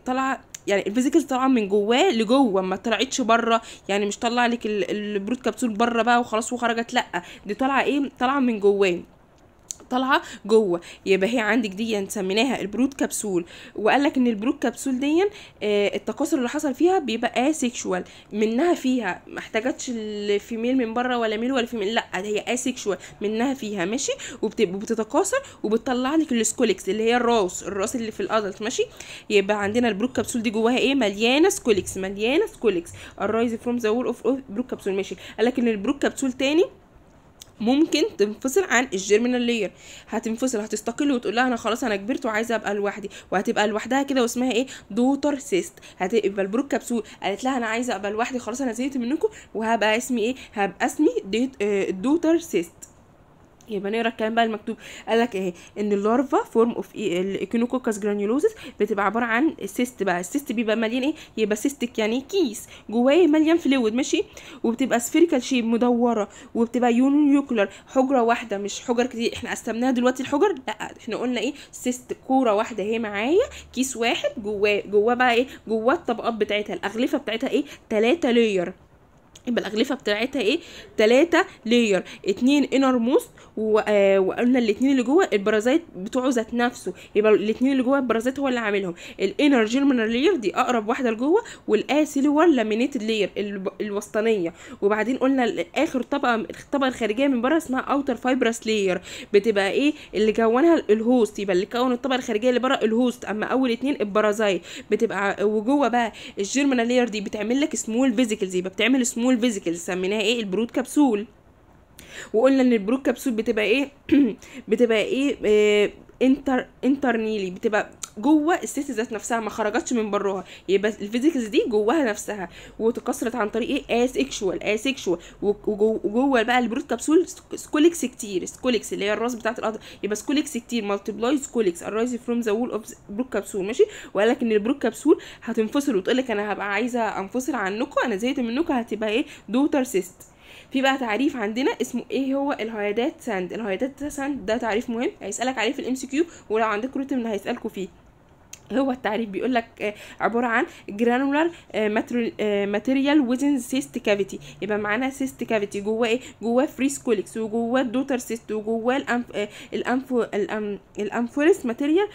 طالعه يعني الفيزيكال طالعه من جواه لجوه ما طلعتش بره يعني مش طلع لك البرود كبسول بره بقى وخلاص وخرجت لا دي طالعه ايه طالعه من جواه طالعه جوه يبقى هي عندك دي سميناها البرود كبسول وقال لك ان البرود كبسول دي آه، التكاثر اللي حصل فيها بيبقى اسيكشوال منها فيها ما احتاجتش الفيميل من بره ولا ميل ولا فيميل لا هي اسيكشوال منها فيها ماشي وبتتكاثر وبتطلع لك السكوليكس اللي هي الراس الراس اللي في الادلت ماشي يبقى عندنا البرود كبسول دي جواها ايه مليانه سكوليكس مليانه سكوليكس الرايز فروم ذا وول اوف بروك كبسول ماشي قال لك ان البروك كبسول تاني ممكن تنفصل عن الجيرمينال لاير هتنفصل هتستقل وتقول لها انا خلاص انا كبرت وعايزه ابقى لوحدي وهتبقى لوحدها كده واسمها ايه دوتر سيست هتبقى البروك كبسول قالت لها انا عايزه ابقى لوحدي خلاص انا زهقت منكم وهبقى اسمي ايه هبقى اسمي دوتر سيست آه، يبقى نقرا الكلام بقى المكتوب قال لك اهي ان اللارفا فورم اوف الايكونوكوكاس جرانيولوزس بتبقى عباره عن سيست بقى السيست بيبقى مليان ايه يبقى سيستك يعني كيس جواه مليان فلويد ماشي وبتبقى سفيريكال شيب مدوره وبتبقى يونيوكلر حجره واحده مش حجر كتير احنا قسمناها دلوقتي الحجر لا احنا قلنا ايه سيست كوره واحده اهي معايا كيس واحد جواه جواه بقى ايه جواه الطبقات بتاعتها الاغلفه بتاعتها ايه ثلاثه لاير يبقى الاغلفه بتاعتها ايه ثلاثة لاير اتنين انر آه، موست وقلنا الاتنين اللي جوه البرازيت بتوعه ذات نفسه يبقى الاتنين اللي جوه البرازيت هو اللي عاملهم الانر جيرمينال لاير دي اقرب واحده لجوه والاسيلور لامينيتد لاير الوسطانيه وبعدين قلنا اخر طبقه الطبقه الخارجيه من بره اسمها اوتر فايبرس لاير بتبقى ايه اللي كونها الهوست يبقى اللي كون الطبقه الخارجيه اللي بره الهوست اما اول اتنين البرازيت بتبقى وجوه بقى الجيرمينال لاير دي بتعمل لك سمول فيزيكلز يبقى بتعمل سمول كبسول فيزيكلز سميناها ايه البرود كبسول وقلنا ان البرود كبسول بتبقى ايه بتبقى ايه, إيه انتر انترنيلي بتبقى جوه الست ذات نفسها ما خرجتش من براها يبقى الفيزيكس دي جواها نفسها وتكسرت عن طريق ايه اسيكشوال اسيكشوال وجوه بقى البروت كبسول سكوليكس كتير سكوليكس اللي هي الراس بتاعه الارض يبقى سكوليكس كتير مالتيبلاي سكوليكس ارايز فروم ذا وول اوف بروت كبسول ماشي وقال لك ان البروت كبسول هتنفصل وتقول لك انا هبقى عايزه انفصل عنكم انا زهقت منكم هتبقى ايه دوتر سيست في بقى تعريف عندنا اسمه ايه هو الهيادات ساند الهيادات ساند ده تعريف مهم هيسالك عليه في الام سي كيو ولو عندك روتين هيسالكوا فيه هو التعريف بيقول لك آه، عباره عن جرانولار ماتيريال ويزن سيست كافيتي يبقى معانا سيست كافيتي جواه ايه جواه free كوليكس وجواه الدوتر سيست وجواه الانف آه، الانف الانفورس ماتيريال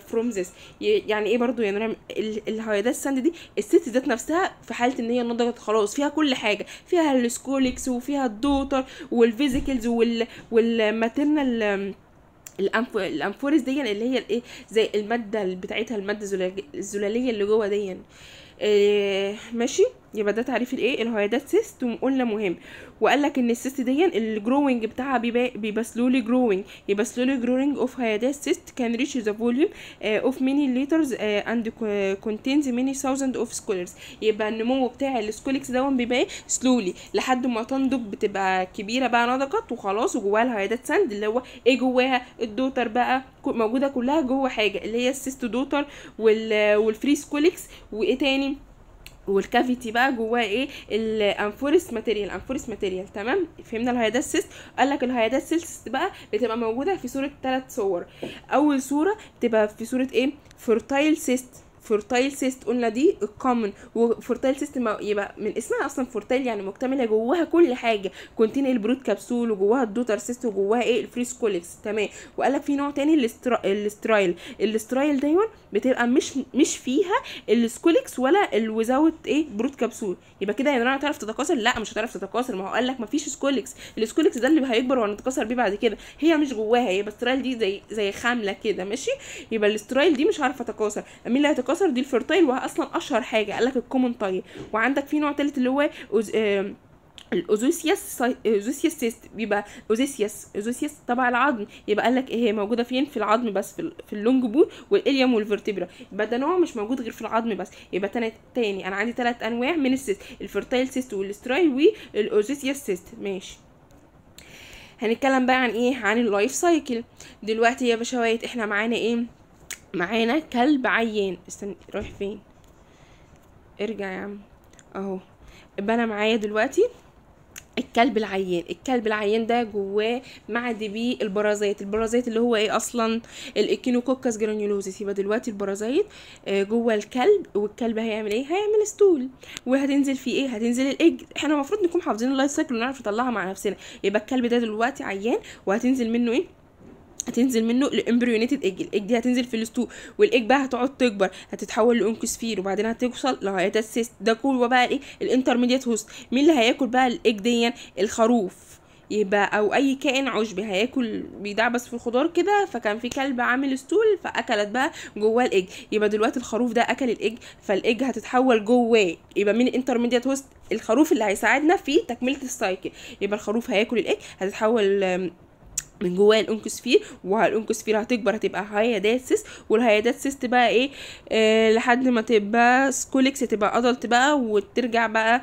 فروم ذس يعني ايه برضو يعني الهيدات الساند دي السيست ذات نفسها في حاله ان هي نضجت خلاص فيها كل حاجه فيها السكولكس وفيها الدوتر والفيزيكلز وال والماتيرنال الانفورس دي اللي هي الايه زي الماده بتاعتها الماده الزلاليه اللي جوه دي آه، ماشي يبقى ده تعريف الايه الهيدات سيست وقلنا مهم وقال لك ان السيست دي الجروينج بتاعها بيبقى سلولي جروينج يبقى سلولي جروينج اوف هذا السيست كان ريتش ذا فوليوم اوف ميني ليترز اند كونتينز ميني ثاوزند اوف سكولرز يبقى النمو بتاع السكولكس ده بيبقى سلولي لحد ما تنضج بتبقى كبيره بقى نضجت وخلاص وجواها الهيدات ساند اللي هو ايه جواها الدوتر بقى موجوده كلها جوه حاجه اللي هي السيست دوتر والفري سكولكس وايه تاني والكافيتي بقى جواه ايه الانفورس ماتيريال انفورس ماتيريال تمام فهمنا الهيدات قال لك الهيدات بقى بتبقى موجوده في صوره ثلاث صور اول صوره بتبقى في صوره ايه فورتايل سيست فورتايل سيست قلنا دي الكومن وفورتايل سيست يبقى من اسمها اصلا فورتايل يعني مكتمله جواها كل حاجه كونتين البرود كبسول وجواها الدوتر سيست وجواها ايه الفريس كوليكس تمام وقال لك في نوع تاني الاسترايل الاسترايل دايما بتبقى مش مش فيها السكوليكس ولا الوزاوت ايه برود كبسول يبقى كده يا جماعه هتعرف تتكاثر لا مش هتعرف تتكاثر ما هو قال لك مفيش سكوليكس السكوليكس ده اللي هيكبر وهنتكاثر بيه بعد كده هي مش جواها هي بسترايل دي زي زي خامله كده ماشي يبقى السترايل دي مش عارفه اتكاثر مين اللي هيتكاثر دي الفرتايل وهي اصلا اشهر حاجه قال لك الكومن طيب وعندك في نوع تالت اللي هو الاوزوسيوس سيست بيبقى اوزوسيوس اوزوسيوس تبع العظم يبقى قال لك ايه هي موجوده فين في العظم بس في, في اللونج بون والاليوم والفرتبرا يبقى ده نوع مش موجود غير في العظم بس يبقى تاني, تاني انا عندي ثلاث انواع من السيست الفرتايل سيست والستراي والاوزوسيوس سيست ماشي هنتكلم بقى عن ايه عن اللايف سايكل دلوقتي يا بشوات احنا معانا ايه معانا كلب عيان استنى رايح فين ارجع يا عم اهو يبقى انا معايا دلوقتي الكلب العيان الكلب العيان ده جواه معدي بيه البرازيت البرازيت اللي هو ايه اصلا الاكينوكوكس جرانيولوزيس يبقى دلوقتي البرازيت آه، جوه الكلب والكلب هيعمل ايه هيعمل ستول وهتنزل فيه ايه هتنزل الاج احنا المفروض نكون حافظين اللايف سايكل ونعرف نطلعها مع نفسنا يبقى الكلب ده دلوقتي عيان وهتنزل منه ايه هتنزل منه لامبريونيتد ايج الايج دي هتنزل في الستور والايج بقى هتقعد تكبر هتتحول لانكوسفير وبعدين هتوصل لغايه السيست ده كله بقى الايه الانترميديت هوست مين اللي هياكل بقى الايج دي الخروف يبقى او اي كائن عشبي هياكل بيدعبس في الخضار كده فكان في كلب عامل ستول فاكلت بقى جواه الايج يبقى دلوقتي الخروف ده اكل الايج فالايج هتتحول جواه يبقى مين الانترميديت هوست الخروف اللي هيساعدنا في تكمله السايكل يبقى الخروف هياكل الايج هتتحول من جواه الانكسفير والانكسفير هتكبر هتبقى هايداسيس والهايداسيست تبقى ايه آه لحد ما تبقى سكوليكس تبقى ادلت بقى وترجع بقى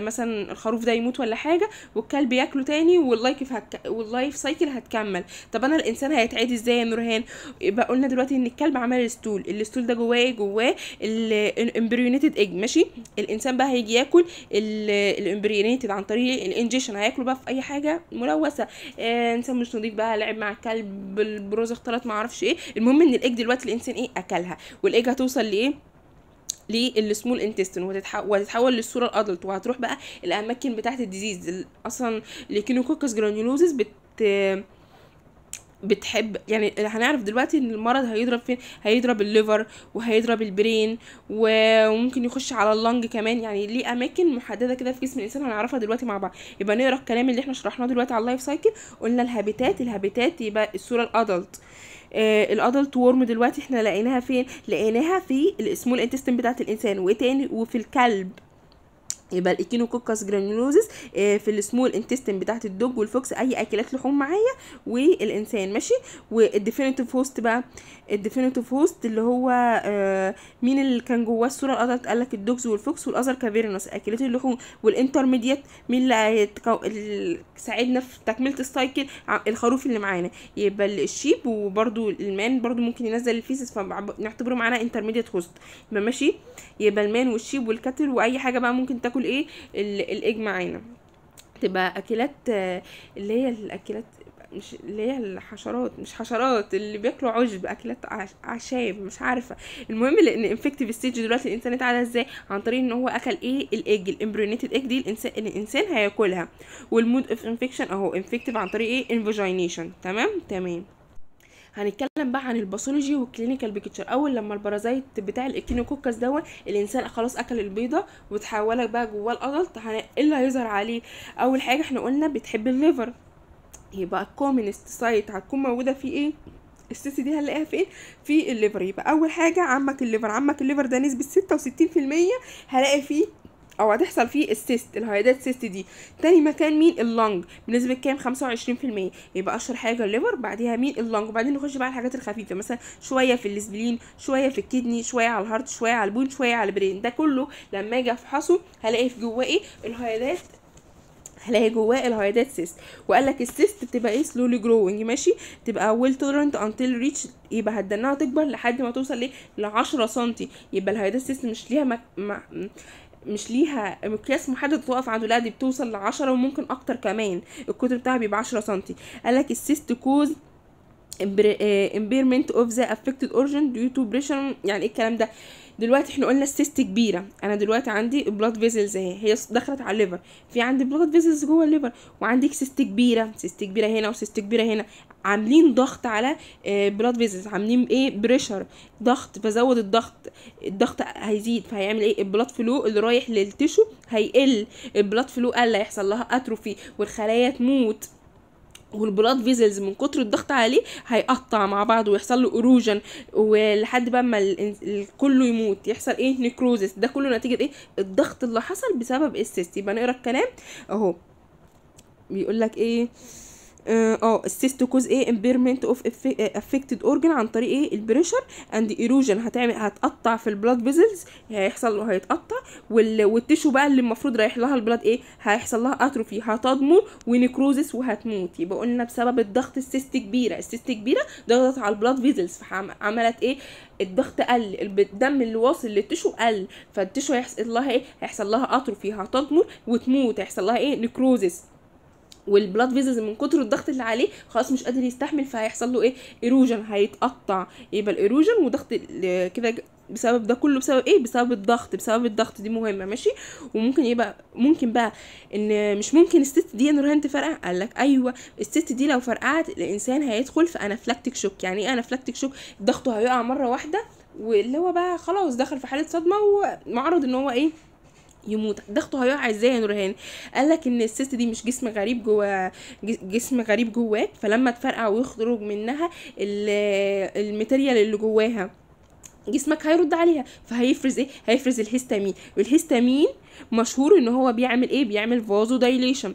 مثلا الخروف ده يموت ولا حاجه والكلب ياكله تاني واللايف هك... واللايف سايكل هتكمل طب انا الانسان هيتعدي ازاي يا نورهان يبقى قلنا دلوقتي ان الكلب عمل الستول الستول ده جواه جواه الامبريونيتد ايج ماشي الانسان بقى هيجي ياكل الامبريونيتد عن طريق الانجيشن هياكله بقى في اي حاجه ملوثه آه انسان مش نضيف بقى لعب مع الكلب البروز اختلط ما اعرفش ايه المهم ان الايج دلوقتي الانسان ايه اكلها والايج هتوصل لايه للسمول انتستين وتتحول للصوره الادلت وهتروح بقى الاماكن بتاعه الديزيز اصلا الكينوكوكس جرانيولوزيس بت بتحب يعني هنعرف دلوقتي ان المرض هيضرب فين هيضرب الليفر وهيضرب البرين وممكن يخش على اللنج كمان يعني ليه اماكن محدده كده في جسم الانسان هنعرفها دلوقتي مع بعض يبقى نقرا الكلام اللي احنا شرحناه دلوقتي على اللايف سايكل قلنا الهابيتات الهابيتات يبقى الصوره الادلت آه الادلت وورم دلوقتي احنا لقيناها فين لقيناها في السمول انتستين بتاعه الانسان وتاني وفي الكلب يبقى الاكينوكوكس جرانيولوزس آه، في السمول انتستين بتاعت الدوج والفوكس اي اكلات لحوم معايا والانسان ماشي والديفينيتيف هوست بقى الديفينيتيف هوست اللي هو آه، مين اللي كان جواه الصوره اتقطعت قال لك الدوكس والفوكس والاذر كافيرنس اكلات اللحوم والانترميديت مين اللي ساعدنا في تكمله السايكل الخروف اللي معانا يبقى الشيب وبرده المان برده ممكن ينزل الفيسز فنعتبره معانا انترميديت هوست يبقى ماشي يبقى المان والشيب والكتل واي حاجه بقى ممكن تاكل ايه الايج معانا تبقى اكلات آه، اللي هي الاكلات مش اللي هي الحشرات مش حشرات اللي بياكلوا عشب اكلات اعشاب مش عارفه المهم لان انفكتيف ستيج دلوقتي الانسان اتعدى ازاي عن طريق ان هو اكل ايه الايج الامبريونيتد ايج دي الانسان الانسان هياكلها والمود اوف انفكشن اهو انفكتيف عن طريق ايه انفجينيشن تمام تمام هنتكلم بقى عن الباثولوجي والكلينيكال بيكتشر اول لما البرازيت بتاع الاكينوكوكس دوت الانسان خلاص اكل البيضه وتحولك بقى جواه الادلت ايه اللي هيظهر عليه اول حاجه احنا قلنا بتحب الليفر يبقى الكومنست سايت هتكون موجوده في ايه السيسي دي هنلاقيها في ايه في الليفر يبقى اول حاجه عمك الليفر عمك الليفر ده نسبه 66% هلاقي فيه او هتحصل فيه السيست الهيدات سيست دي تاني مكان مين اللنج بنسبه كام 25% يبقى اشهر حاجه الليفر بعديها مين اللنج وبعدين نخش بقى الحاجات الخفيفه مثلا شويه في الاسبلين شويه في الكدني شويه على الهارت شويه على البون شويه على البرين ده كله لما اجي افحصه هلاقي في جواه ايه الهيدات هلاقي جواه الهيدات سيست وقال لك السيست بتبقى ايه سلولي جروينج ماشي تبقى ويل تولرنت انتل ريتش يبقى هتدنها تكبر لحد ما توصل ليه ل 10 سم يبقى الهيدات سيست مش ليها مك... ما... مش ليها مقياس محدد توقف عنده لا دي بتوصل لعشرة وممكن اكتر كمان القطر بتاعها بيبقى 10 سم قال لك السيست كوز امبيرمنت اوف ذا افكتد اورجن ديو تو بريشر يعني ايه الكلام ده دلوقتي احنا قلنا السيست كبيره انا دلوقتي عندي بلاد فيزلز اهي هي دخلت على الليفر في عندي بلاد فيزلز جوه الليفر وعندي سيست كبيره سيست كبيره هنا وسيست كبيره هنا عاملين ضغط على بلاد آه، فيزلز عاملين ايه بريشر ضغط فزود الضغط الضغط هيزيد فهيعمل ايه البلاد فلو اللي رايح للتشو هيقل البلاد فلو قل هيحصل لها اتروفي والخلايا تموت والبلاد فيزلز من كتر الضغط عليه هيقطع مع بعض ويحصل له اروجن ولحد بقى ما كله يموت يحصل ايه نيكروزس ده كله نتيجه ايه الضغط اللي حصل بسبب السيست يبقى نقرا الكلام اهو بيقول لك ايه اه السيست كوز ايه امبيرمنت اوف افكتد اورجن عن طريق ايه البريشر اند ايروجن هتعمل هتقطع في البلاد فيزلز هيحصل وهيتقطع والتشو بقى اللي المفروض رايح لها البلاد ايه هيحصل لها اتروفي هتضمر ونكروزس وهتموت يبقى قلنا بسبب الضغط السيست كبيره السيست كبيره ضغطت على البلاد فيزلز فعملت ايه الضغط قل الدم اللي واصل للتشو قل فالتشو هيحصل لها ايه هيحصل لها اتروفي هتضمر وتموت هيحصل لها ايه نكروزس والبلاد فيزلز من كتر الضغط اللي عليه خلاص مش قادر يستحمل فهيحصل له ايه ايروجن هيتقطع يبقى الايروجن وضغط كده بسبب ده كله بسبب ايه بسبب الضغط بسبب الضغط دي مهمه ماشي وممكن يبقى ممكن بقى ان مش ممكن الست دي رهان تفرقع قال لك ايوه الست دي لو فرقعت الانسان هيدخل في انافلاكتيك شوك يعني ايه انافلاكتيك شوك ضغطه هيقع مره واحده واللي هو بقى خلاص دخل في حاله صدمه ومعرض ان هو ايه يموت ضغطه هيقع ازاي يا نورهان قال لك ان السيست دي مش جسم غريب جوه جسم غريب جواك فلما تفرقع ويخرج منها الماتيريال اللي جواها جسمك هيرد عليها فهيفرز ايه هيفرز الهيستامين والهيستامين مشهور ان هو بيعمل ايه بيعمل فازو دايليشن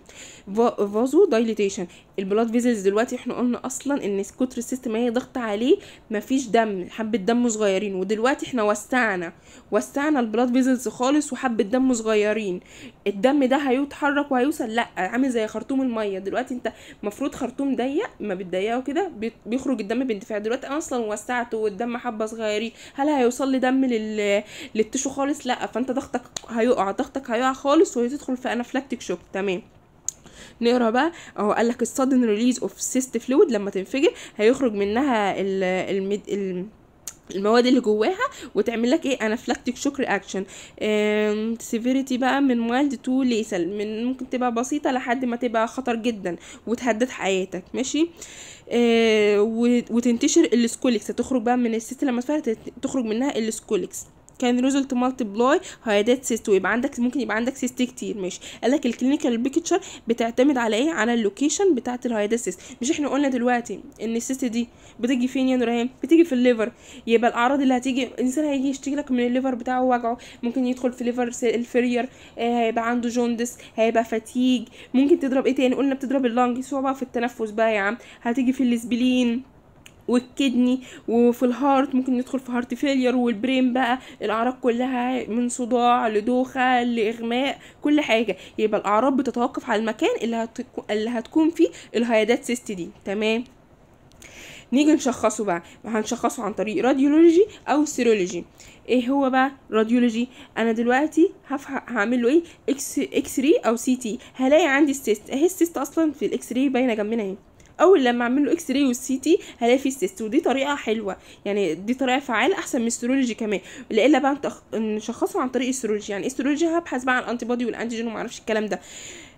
فازو دايليتيشن البلاد فيزلز دلوقتي احنا قلنا اصلا ان كتر السيستم هي ضغط عليه مفيش دم حبه دم صغيرين ودلوقتي احنا وسعنا وسعنا البلاد فيزلز خالص وحبه دم صغيرين الدم ده هيتحرك وهيوصل لا عامل زي خرطوم الميه دلوقتي انت المفروض خرطوم ضيق ما بتضيقه كده بيخرج الدم بانتفاع دلوقتي انا اصلا وسعته والدم حبه صغيرين هل هيوصل لي دم لل... للتشو خالص لا فانت ضغطك هيقع ضغط ضغطك هيقع خالص وهتدخل في انافلاكتيك شوك تمام نقرا بقى اهو قال لك السادن ريليز اوف سيست فلويد لما تنفجر هيخرج منها ال المد... ال المواد اللي جواها وتعمل لك ايه انافلاكتيك شوك رياكشن سيفيريتي بقى من مايلد تو ليسل من ممكن تبقى بسيطه لحد ما تبقى خطر جدا وتهدد حياتك ماشي آه، وتنتشر السكوليكس تخرج بقى من السيستم لما تفرت تخرج منها السكوليكس كان ريزلت مالتبلاي ديت سيست ويبقى عندك ممكن يبقى عندك سيست كتير ماشي قال لك الكلينيكال بيكتشر بتعتمد على ايه على اللوكيشن بتاعه الهايدات سيست مش احنا قلنا دلوقتي ان السيست دي بتيجي فين يا نورهان بتيجي في الليفر يبقى الاعراض اللي هتيجي الانسان هيجي يشتكي لك من الليفر بتاعه وجعه ممكن يدخل في ليفر الفيرير آه، هيبقى عنده جوندس هيبقى فتيج ممكن تضرب ايه تاني قلنا بتضرب اللنج سواء بقى في التنفس بقى يا عم هتيجي في السبلين والكدني وفي الهارت ممكن ندخل في هارت فيلير والبرين بقى الاعراض كلها من صداع لدوخه لاغماء كل حاجه يبقى الاعراض بتتوقف على المكان اللي هتكون اللي هتكون فيه الهيادات سيست دي تمام نيجي نشخصه بقى هنشخصه عن طريق راديولوجي او سيرولوجي ايه هو بقى راديولوجي انا دلوقتي هعمل له ايه اكس اكس ري او سي تي هلاقي عندي سيست اهي السيست اصلا في الاكس ري باينه جنبنا ايه اول لما اعمل له اكس راي والسي تي هلاقي في سيست ودي طريقه حلوه يعني دي طريقه فعاله احسن من السيرولوجي كمان الا بقى نشخصه عن طريق السيرولوجي يعني السيرولوجي هبحث بقى عن الانتي بودي والانتيجين وما اعرفش الكلام ده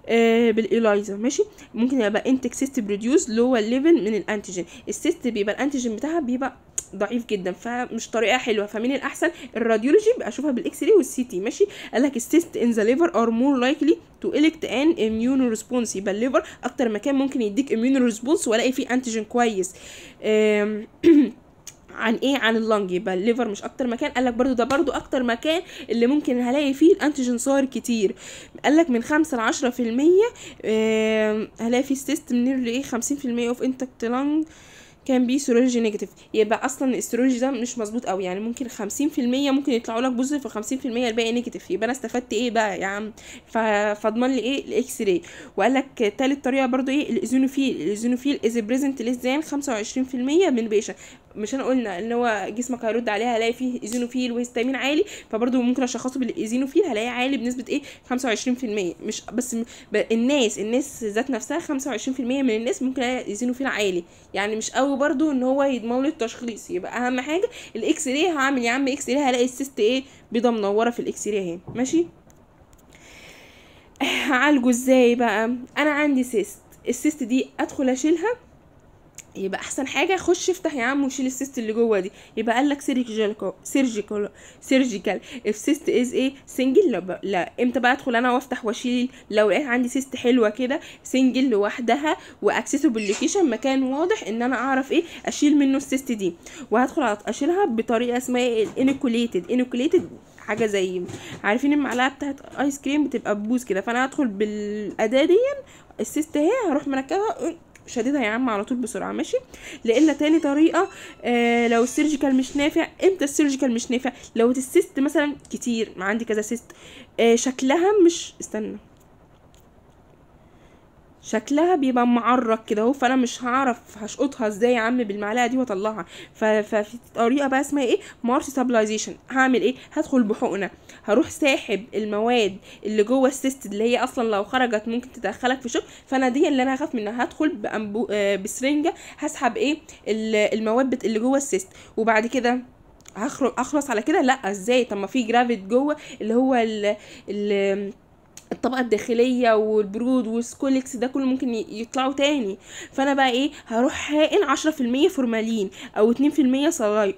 آه، بالاليزا ماشي ممكن يبقى انتك سيست بروديوس لو ليفل من الانتيجين السيست بيبقى الانتيجين بتاعها بيبقى ضعيف جدا فمش طريقه حلوه فمن الاحسن الراديولوجي بقى اشوفها بالاكس راي والسي تي ماشي قال لك السيست ان ذا ليفر ار مور لايكلي تو الكت ان اميون ريسبونس يبقى الليفر اكتر مكان ممكن يديك اميون ريسبونس والاقي فيه انتيجين كويس عن ايه عن اللنج يبقى الليفر مش اكتر مكان قالك برده ده برده اكتر مكان اللي ممكن هلاقي فيه الانتيجين صار كتير قالك من خمسة لعشرة في المية هلاقي فيه سيست من ايه خمسين في المية اوف انتكت لنج كان بي سيرولوجي نيجاتيف يبقى اصلا السيرولوجي ده مش مظبوط قوي يعني ممكن 50% ممكن يطلعوا لك بوزيتيف و50% الباقي نيجاتيف يبقى انا استفدت ايه بقى يا عم فاضمن لي ايه الاكس راي وقال لك تالت طريقه برضو ايه الايزونوفيل الايزونوفيل از بريزنت ليس ذان خمسة من بيشن مش انا قلنا ان هو جسمك هيرد عليها هلاقي فيه ايزينوفيل وهيستامين عالي فبرضه ممكن اشخصه بالايزينوفيل هلاقيه عالي بنسبه ايه 25% مش بس الناس الناس ذات نفسها 25% من الناس ممكن الاقي ايزينوفيل عالي يعني مش قوي برضه ان هو يضمن لي التشخيص يبقى اهم حاجه الاكس راي هعمل يا عم اكس راي هلاقي السيست ايه بيضه منوره في الاكس راي اهي ماشي هعالجه ازاي بقى انا عندي سيست السيست دي ادخل اشيلها يبقى احسن حاجه خش افتح يا عم وشيل السيست اللي جوه دي يبقى قال لك سيرجيكال سيرجيكال سيرجيكال اف سيست از ايه سنجل لا, لا امتى بقى ادخل انا وافتح واشيل لو لقيت عندي سيست حلوه كده سنجل لوحدها واكسسبل لوكيشن مكان واضح ان انا اعرف ايه اشيل منه السيست دي وهدخل اشيلها بطريقه اسمها الانوكوليتد انوكوليتد حاجه زي عارفين المعلقه بتاعت ايس كريم بتبقى ببوز كده فانا هدخل بالاداه دي السيست اهي هروح مركبها شددها يا عم على طول بسرعه ماشي لان تاني طريقه آه لو السيرجيكال مش نافع امتى السيرجيكال مش نافع لو السيست مثلا كتير ما عندي كذا سيست آه شكلها مش استنى شكلها بيبقى معرق كده اهو فانا مش هعرف هشقطها ازاي يا عم بالمعلقه دي واطلعها ففي طريقه بقى اسمها ايه مارش سابلايزيشن هعمل ايه هدخل بحقنه هروح ساحب المواد اللي جوه السيست اللي هي اصلا لو خرجت ممكن تدخلك في شوك فانا دي اللي انا هخاف منها هدخل بأنبو... آه، بسرنجه هسحب ايه المواد اللي جوه السيست وبعد كده هخلص على كده لا ازاي طب ما في جرافيت جوه اللي هو ال, ال... الطبقة الداخلية والبرود والسكوليكس ده كله ممكن يطلعوا تاني فانا بقى ايه هروح حقن عشرة في المية فورمالين او اتنين في المية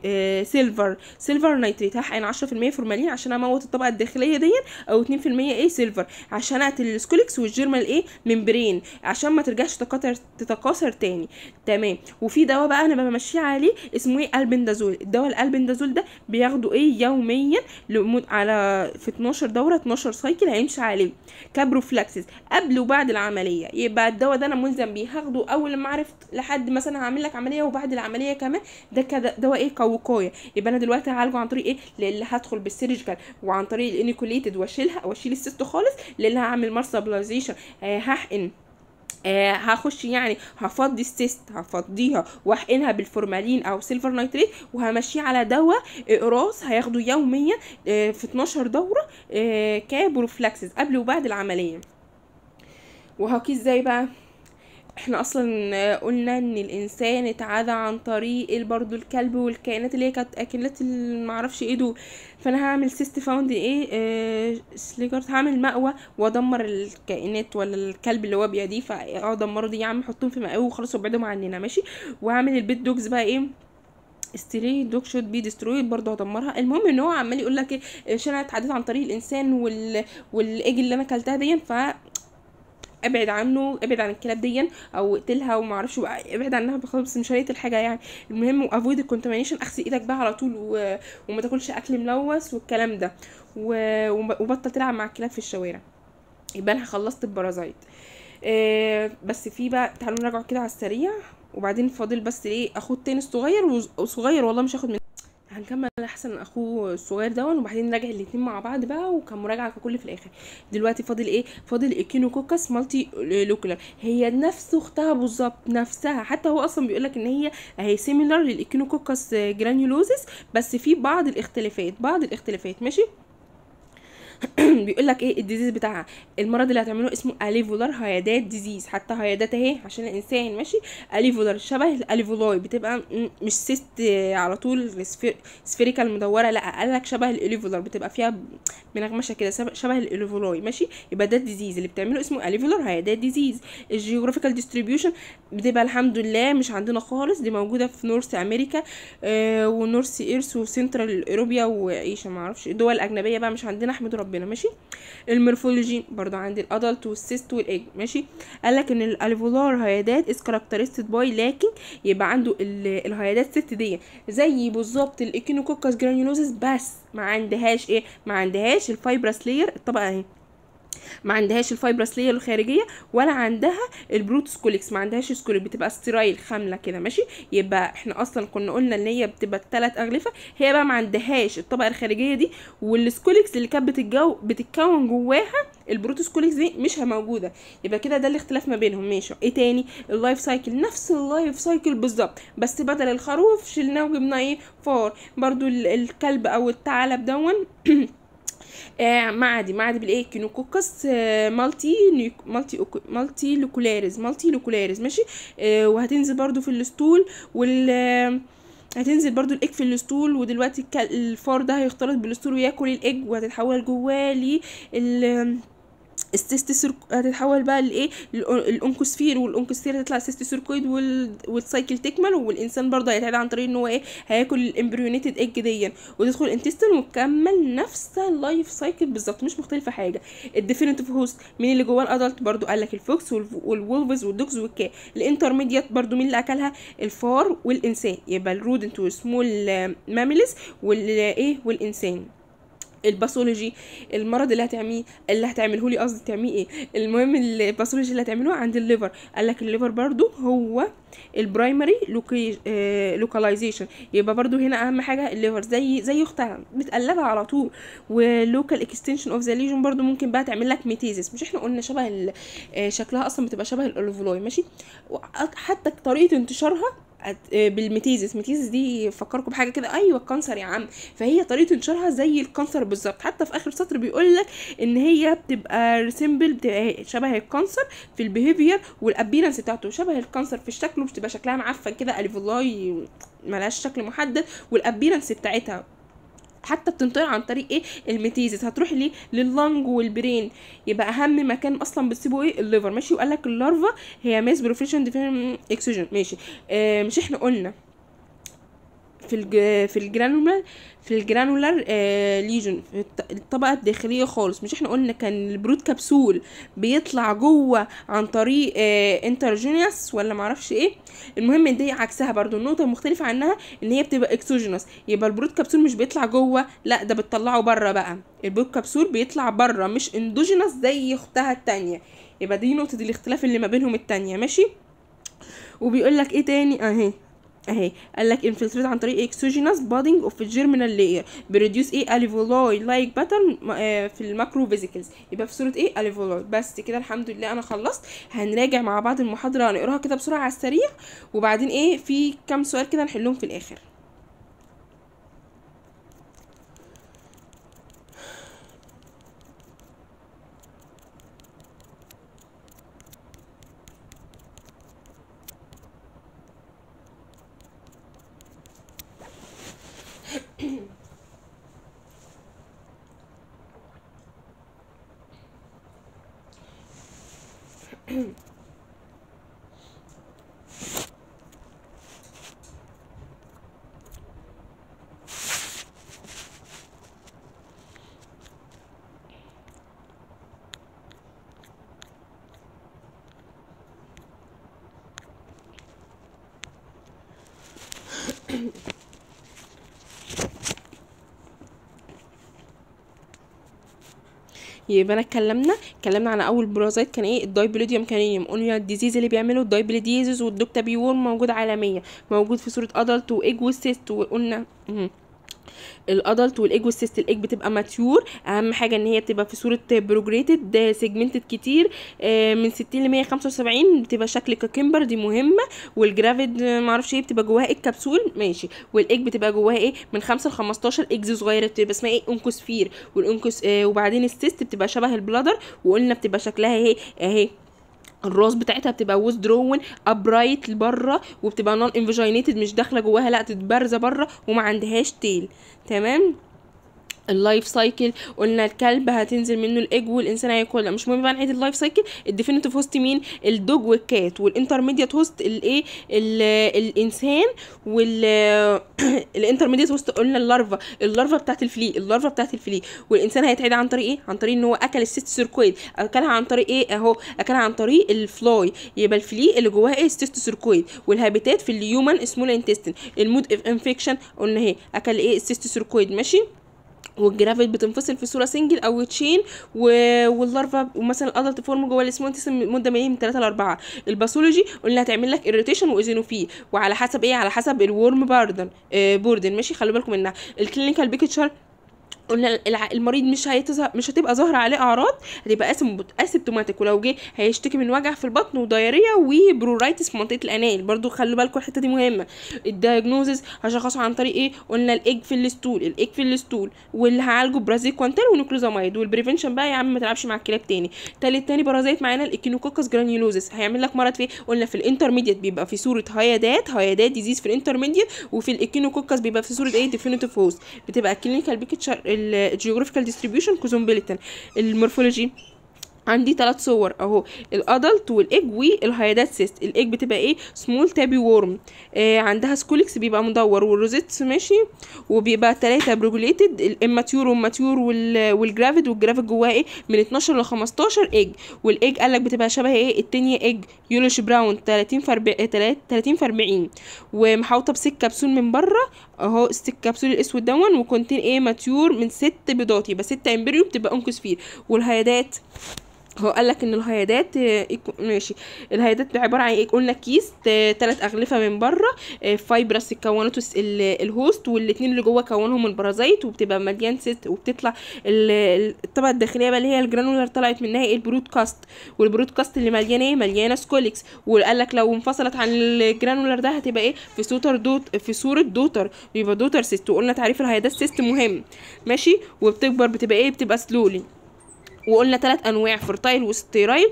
آه، سيلفر سيلفر نيتريت هحقن عشرة في المية فورمالين عشان اموت الطبقة الداخلية دي او اتنين في المية ايه سيلفر عشان اقتل السكوليكس والجيرمال ايه ممبرين عشان ما ترجعش تتكاثر تتكاثر تاني تمام وفي دواء بقى انا بمشي عليه اسمه ايه البندازول الدواء الالبندازول ده بياخده ايه يوميا على في 12 دورة 12 سايكل هيمشي عليه كبروفلاكسيس قبل وبعد العمليه يبقى الدواء ده انا ملزم بيه هاخده اول ما عرفت لحد مثلا هعمل لك عمليه وبعد العمليه كمان ده دواء ايه كوقايه يبقى انا دلوقتي هعالجه عن طريق ايه للي هدخل بالسيرجيكال وعن طريق الانيكوليتد واشيلها واشيل السيست خالص للي هعمل مارسابلايزيشن آه، هحقن آه هخش يعني هفضي السيست هفضيها واحقنها بالفورمالين او سيلفر نايتريت وهمشيه على دواء اقراص هياخده يوميا آه في 12 دوره آه كبروفلاكسس قبل وبعد العمليه وهقيس ازاي بقى احنا اصلا قلنا ان الانسان اتعدى عن طريق برضو الكلب والكائنات اللي هي كانت اكلات معرفش ايه دول فانا هعمل سيست فاوند ايه آه هعمل مأوى وادمر الكائنات ولا الكلب اللي هو بيديه فاقعد ادمره دي يا عم حطهم في مأوى وخلاص وابعدهم عننا ماشي وهعمل البيت دوجز بقى ايه استري دوك شوت بي ديسترويد برضه هدمرها المهم ان هو عمال يقول لك ايه عشان انا اتعديت عن طريق الانسان وال... والايج اللي انا اكلتها دي ف ابعد عنه ابعد عن الكلاب دي او اقتلها وما اعرفش ابعد عنها بس مش هنقتل حاجه يعني المهم وافويد الكونتامينيشن اغسل ايدك بقى على طول و... وما تاكلش اكل ملوث والكلام ده و... وبطل تلعب مع الكلاب في الشوارع يبقى انا خلصت البرازايت إيه بس في بقى تعالوا نرجع كده على السريع وبعدين فاضل بس ايه اخد تاني صغير وصغير والله مش هاخد منه هنكمل احسن اخوه الصغير ده وبعدين نراجع الاتنين مع بعض بقى وكان مراجعه ككل في الاخر دلوقتي فاضل ايه فاضل ايكينوكوكس مالتي لوكولر هي نفس اختها بالظبط نفسها حتى هو اصلا بيقول لك ان هي هي سيميلر للايكينوكوكس جرانيولوزس بس في بعض الاختلافات بعض الاختلافات ماشي بيقول لك ايه الديزيز بتاعها المرض اللي هتعمله اسمه اليفولار هيادات ديزيز حتى هيادات اهي عشان الانسان ماشي اليفولار شبه الاليفولاي بتبقى مش سيست على طول سفيريكال مدوره لا قال لك شبه الاليفولار بتبقى فيها منغمشه كده شبه الاليفولاي ماشي يبقى ده الديزيز اللي بتعمله اسمه اليفولار هيادات ديزيز الجيوغرافيكال ديستريبيوشن بتبقى الحمد لله مش عندنا خالص دي موجوده في نورث امريكا ونورث ايرس وسنترال اوروبيا وايش ما اعرفش دول اجنبيه بقى مش عندنا احمد ربنا ربنا ماشي المورفولوجي برضو عندي الادلت والسيست والايج ماشي قال لك ان الالفولار هيادات از كاركترستد باي لكن يبقى عنده الهيادات ست دي زي بالظبط الاكينوكوكاس جرانيولوزس بس ما عندهاش ايه ما عندهاش الفايبرس لاير الطبقه اهي ما عندهاش الفايبرس لير الخارجيه ولا عندها البروت سكوليكس ما عندهاش سكوليك بتبقى ستيرايل خامله كده ماشي يبقى احنا اصلا كنا قلنا ان هي بتبقى الثلاث اغلفه هي بقى ما عندهاش الطبقه الخارجيه دي والسكوليكس اللي كانت بتتجو بتتكون جواها البروتوسكوليكس دي مش موجوده يبقى كده ده الاختلاف ما بينهم ماشي ايه تاني اللايف سايكل نفس اللايف سايكل بالظبط بس بدل الخروف شلناه وجبناه ايه فار برضو الكلب او الثعلب دون عادي آه، معدي معدي بالايه كينوكوكس آه مالتي مالتي مالتي لوكولاريز مالتي لوكولاريز ماشي آه، وهتنزل برضو في الاسطول وال هتنزل برضو الايج في الاسطول ودلوقتي الفار ده هيختلط بالاسطول وياكل الايج وهتتحول جواه ل السيستيسيركويد سيرك... هتتحول بقى لايه الانكوسفير والانكوسفير هتطلع سيستيسيركويد وال... والسايكل تكمل والانسان برضه هيتعدى عن طريق ان هو ايه هياكل الامبريونيتد ايج ديا وتدخل الانتستين وتكمل نفس اللايف سايكل بالظبط مش مختلفه حاجه الديفينيتيف هوست مين اللي جواه الادلت برضه قال لك الفوكس والولفز والدوكس والكا الانترميديات برضه مين اللي اكلها الفار والانسان يبقى الرودنت والسمول ماميلز والايه والانسان الباثولوجي المرض اللي هتعميه اللي هتعمله لي قصدي تعميه ايه المهم الباثولوجي اللي هتعمله عند الليفر قال لك الليفر برضو هو البرايمري آه، لوكاليزيشن يبقى برضو هنا اهم حاجه الليفر زي زي اختها بتقلبها على طول ولوكال اكستنشن اوف ذا ليجن برضو ممكن بقى تعمل لك ميتيزس مش احنا قلنا شبه آه، شكلها اصلا بتبقى شبه الاولوفلوي ماشي حتى طريقه انتشارها آه، بالميتيزس ميتيزس دي فكركم بحاجه كده ايوه الكانسر يا عم فهي طريقه انتشارها زي الكانسر بالظبط حتى في اخر سطر بيقول لك ان هي بتبقى سيمبل شبه الكانسر في البيهيفير والابيرنس بتاعته شبه الكانسر في الشكل بتبقى شكلها معفن كده اليفولاي ملهاش شكل محدد والابيرنس بتاعتها حتى بتنتقل عن طريق ايه الميتيزس هتروح ليه لللنج والبرين يبقى اهم مكان اصلا بتسيبه ايه الليفر ماشي وقال لك اللارفا هي ماس بروفيشن ديفين اكسجين ماشي آه مش احنا قلنا في الج... في الجرانولار في الجرانولار آه ليجن في الطبقه الداخليه خالص مش احنا قلنا كان البرود كبسول بيطلع جوه عن طريق آه انترجينيوس ولا معرفش ايه المهم ان دي عكسها برضو النقطه المختلفه عنها ان هي بتبقى اكسوجينوس يبقى البرود كبسول مش بيطلع جوه لا ده بتطلعه بره بقى البرود كبسول بيطلع بره مش اندوجينوس زي اختها التانية يبقى دي نقطه الاختلاف اللي ما بينهم التانية ماشي وبيقول لك ايه تاني اهي اهي قال لك infiltrate عن طريق exogenous budding of germinal layer بريديوس ايه الفولوي like pattern آه، في الماكرو فيزيكلز يبقى في صوره ايه الفولوي بس كده الحمد لله انا خلصت هنراجع مع بعض المحاضره هنقراها كده بسرعه على السريع وبعدين ايه في كام سؤال كده نحلهم في الاخر يبقى انا اتكلمنا اتكلمنا عن اول بارازيت كان ايه الدايبلوديوم كانينيوم اونيا ديزيز اللي بيعمله الدايبليديزيز والدوكتابيون موجود عالميا موجود في صوره ادلت وايج وسيست وقلنا الادلت والايجو سيست الايج بتبقى ماتيور اهم حاجه ان هي بتبقى في صوره بروجريتد سيجمنتد كتير آه، من 60 ل 175 بتبقى شكل كاكمبر دي مهمه والجرافيد آه، معرفش ايه بتبقى جواها ايه الكبسول ماشي والايج بتبقى جواها ايه من 5 ل 15 ايجز صغيره بتبقى اسمها ايه انكوسفير والانكوس آه وبعدين السيست بتبقى شبه البلادر وقلنا بتبقى شكلها اهي اهي الراس بتاعتها بتبقى درون ابرايت لبره وبتبقى نون انفجينيتد مش داخله جواها لا تتبرز بره وما عندهاش تيل تمام اللايف سايكل قلنا الكلب هتنزل منه الايج والانسان هياكل لا مش مهم بقى نعيد اللايف سايكل الديفينيتيف هوست مين الدوج والكات والانترميديت هوست الايه الانسان وال الانترميديت هوست قلنا اللارفا اللارفا بتاعت الفلي اللارفا بتاعت الفلي والانسان هيتعيد عن طريق ايه عن طريق ان هو اكل السيست سيركويد اكلها عن طريق ايه اهو اكلها عن طريق الفلاي يبقى الفلي اللي جواها ايه السيست سيركويد والهابيتات في الهيومن سمول انتستين المود اوف انفكشن قلنا اهي اكل ايه السيست سيركويد ماشي والجرافيت بتنفصل في صوره سنجل او تشين و... واللارفا ومثلا الادلت فورم جوه الاسمونتس مده ما من 3 ل 4 الباثولوجي قلنا هتعمل لك اريتيشن وايزينوفي وعلى حسب ايه على حسب الورم باردن آه بوردن ماشي خلي بالكم منها الكلينيكال بيكتشر قلنا المريض مش هيتظهر مش هتبقى ظاهره عليه اعراض هتبقى اسبتوماتيك ولو جه هيشتكي من وجع في البطن ودايريه وبرورايتس في منطقه الانال برضو خلوا بالكم الحته دي مهمه الدايجنوزز هشخصه عن طريق ايه قلنا الايج في الاستول الايج في الاستول واللي هعالجه كوانتال ونيكلوزامايد والبريفنشن بقى يا عم ما تلعبش مع الكلاب تاني تالت تاني بارازيت معانا الاكينوكوكس جرانيولوزس هيعمل لك مرض في قلنا في الانترميديت بيبقى في صوره هيادات هيادات ديزيز في الانترميديت وفي الاكينوكوكس بيبقى في صوره ايه ديفينيتيف هوست بتبقى كلينيكال بيكتشر الجيوغرافيكال ديستريبيوشن كوزمبوليتان المورفولوجي عندي ثلاث صور اهو الادلت والايج والهايدات سيست الايج بتبقى ايه سمول تابي وورم آه عندها سكولكس بيبقى مدور والروزيتس ماشي وبيبقى ثلاثه بريجوليتد الاماتيور والماتيور والجرافيد والجرافيد جواه ايه من 12 ل 15 ايج والايج قالك بتبقى شبه ايه التانية ايج يولش براون 30 في 40 30 في 40 ومحوطه بست كبسول من بره اهو ست كبسول الاسود دون وكونتين ايه ماتيور من ست بيضات يبقى ست امبريو بتبقى انكوسفير فيه هو قال لك ان الهيادات آه، ماشي الهيادات عباره عن ايه قلنا كيس ثلاث اغلفه من بره فايبرس آه، كونته الهوست والاثنين اللي جوه كونهم البرازيت وبتبقى مليان ست وبتطلع الطبقه الداخليه بقى اللي هي الجرانولار طلعت منها ايه البرودكاست والبرودكاست اللي مليانه ايه مليانه سكوليكس وقال لك لو انفصلت عن الجرانولار ده هتبقى ايه في سوتر دوت في صوره دوتر بيبقى دوتر سيست وقلنا تعريف الهيادات سيست مهم ماشي وبتكبر بتبقى ايه بتبقى سلولي وقلنا ثلاث انواع فرتايل وستيرايل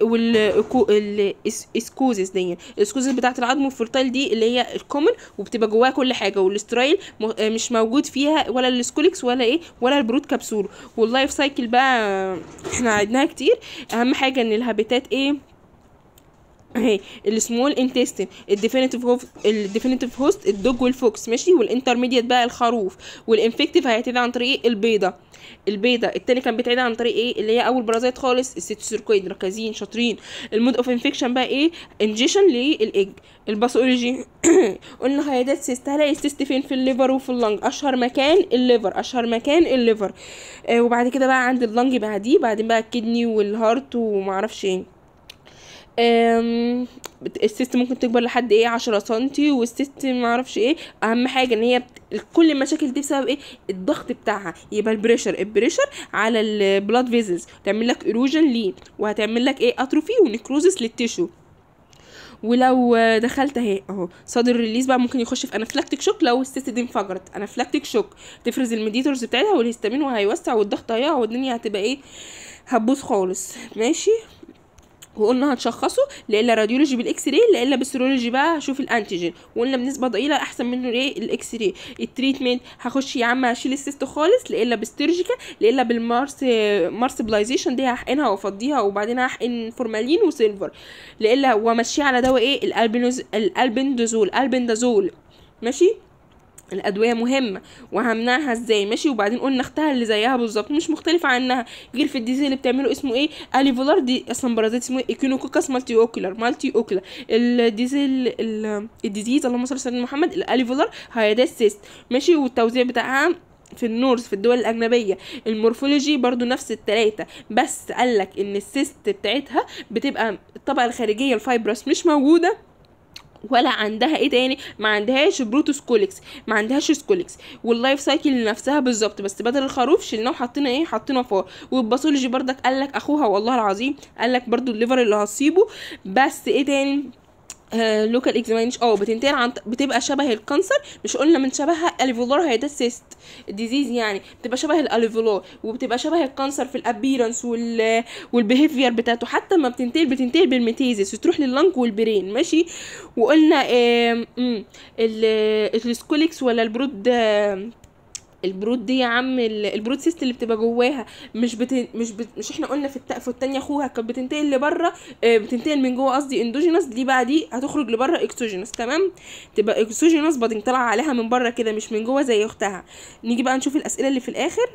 والاسكوزس دي الاسكوزس بتاعه العظم والفرتايل دي اللي هي الكومن وبتبقى جواها كل حاجه والاسترايل آه، مش موجود فيها ولا السكوليكس ولا ايه ولا البرود كبسول واللايف سايكل بقى آه، احنا عدناها كتير اهم حاجه ان الهابيتات ايه اهي السمول انتستين الديفينيتيف هوست الديفينيتيف هوست الدوج والفوكس ماشي والانترميديت بقى الخروف والانفكتيف هيتعدي عن طريق ايه البيضه البيضه التاني كان بيتعدي عن طريق ايه اللي هي اول برازيت خالص سيركويد ركازين شاطرين المود اوف انفكشن بقى ايه انجيشن للايج الباثولوجي قلنا هيدات سيست هلاقي السيست فين في الليفر وفي اللنج اشهر مكان الليفر اشهر مكان الليفر آه وبعد كده بقى عند اللنج بعديه بعدين بقى الكدني والهارت ومعرفش ايه السيست ممكن تكبر لحد ايه عشرة سنتي والسيست معرفش ايه اهم حاجه ان هي بت... كل المشاكل دي بسبب ايه الضغط بتاعها يبقى البريشر البريشر على البلاد فيزلز تعمل لك اروجن ليه وهتعمل لك ايه اتروفي ونكروزس للتيشو ولو دخلت اهي اهو صدر الريليز بقى ممكن يخش في انافلاكتيك شوك لو السيست دي انفجرت انافلاكتيك شوك تفرز الميديتورز بتاعتها والهيستامين وهيوسع والضغط هيقع والدنيا هتبقى ايه هتبوظ خالص ماشي وقلنا هنشخصه لا الا راديولوجي بالاكس راي لا الا بالسيرولوجي بقى هشوف الانتيجين وقلنا بنسبه ضئيله احسن منه ايه الاكس راي التريتمنت هخش يا عم هشيل السيست خالص لا الا بالسترجيكا لا الا بالمارس بلايزيشن دي هحقنها وافضيها وبعدين هحقن فورمالين وسيلفر لا الا وامشيه على دواء ايه الالبينوز الالبندازول الالبندازول ماشي الادويه مهمه وهمنعها ازاي ماشي وبعدين قلنا اختها اللي زيها بالظبط مش مختلفه عنها غير في الديزي اللي بتعمله اسمه ايه اليفولار دي اصلا برازيت اسمه ايكونوكوكاس مالتي اوكلر مالتي اوكلر الديزيل الديزيز اللهم صل على محمد الاليفولار هايداس ماشي والتوزيع بتاعها في النورس في الدول الأجنبية المورفولوجي برضو نفس التلاتة بس قالك إن السيست بتاعتها بتبقى الطبقة الخارجية الفايبرس مش موجودة ولا عندها ايه تاني ما عندهاش بروتوس كوليكس ما عندهاش سكوليكس واللايف سايكل لنفسها بالظبط بس بدل الخروف شلناه وحطينا ايه حطينا فار والباثولوجي بردك قال لك اخوها والله العظيم قال لك برده الليفر اللي هتصيبه بس ايه تاني لوكال آه، اكزامينش اه بتنتقل عن بتبقى شبه الكانسر مش قلنا من شبهها الفولار هي ده سيست ديزيز يعني بتبقى شبه الالفولار وبتبقى شبه الكانسر في الابيرنس وال والبيهيفير بتاعته حتى ما بتنتقل بتنتقل بالميتيزس وتروح لللنج والبرين ماشي وقلنا السكوليكس ولا البرود البرود دي يا عم البرود سيست اللي بتبقى جواها مش بت... مش بت... مش احنا قلنا في الت... في اخوها كانت بتنتقل لبره آه، بتنتقل من جوه قصدي اندوجينس دي بقى دي هتخرج لبره اكسوجينس تمام تبقى اكسوجينس بادنج طالعه عليها من بره كده مش من جوه زي اختها نيجي بقى نشوف الاسئله اللي في الاخر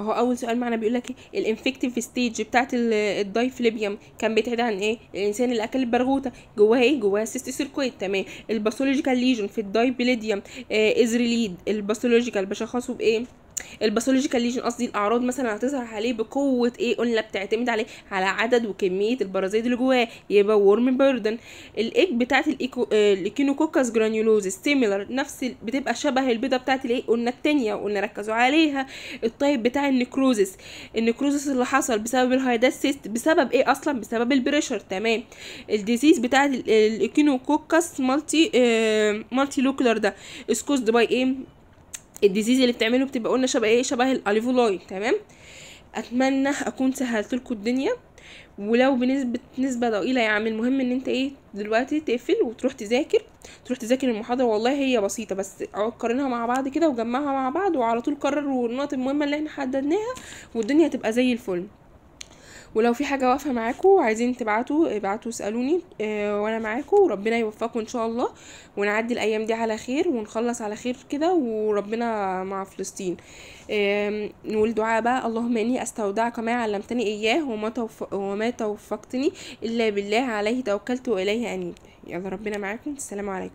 اهو اول سؤال معنا بيقول لك الانفكتيف ستيج بتاعه الدايفليبيوم كان بيتعدى عن ايه الانسان اللي اكل البرغوثه جواها ايه جواها سيست سيركويت تمام الباثولوجيكال ليجن في الدايبليديوم از ريليد الباثولوجيكال بشخصه بايه الباثولوجيكال ليجن قصدي الاعراض مثلا هتظهر عليه بقوه ايه قلنا بتعتمد عليه على عدد وكميه البرازيد اللي جواه يبقى ورم بيردن الايج بتاعت الايكينوكوكاس جرانيولوز سيميلر نفس بتبقى شبه البيضه بتاعت الايه قلنا التانية وقلنا ركزوا عليها الطيب بتاع النكروزس النكروزس اللي حصل بسبب الهيدات سيست بسبب ايه اصلا بسبب البريشر تمام الديزيز بتاعت الايكينوكوكاس مالتي مالتي لوكلر ده اسكوزد باي ايه الديزيز اللي بتعمله بتبقى قلنا شبه ايه شبه الاليفولاي تمام اتمنى اكون سهلت لكم الدنيا ولو بنسبة نسبة ضئيلة يا يعني، عم المهم ان انت ايه دلوقتي تقفل وتروح تذاكر تروح تذاكر المحاضرة والله هي بسيطة بس قارنها مع بعض كده وجمعها مع بعض وعلى طول قرر النقط المهمة اللي احنا حددناها والدنيا هتبقى زي الفل ولو في حاجه واقفه معاكم وعايزين تبعتوا ابعتوا اسالوني آه، وانا معاكم وربنا يوفقكم ان شاء الله ونعدي الايام دي على خير ونخلص على خير كده وربنا مع فلسطين نقول دعاء بقى اللهم اني استودعك ما علمتني اياه وما, وما توفقتني الا بالله عليه توكلت واليه انيب يلا ربنا معاكم السلام عليكم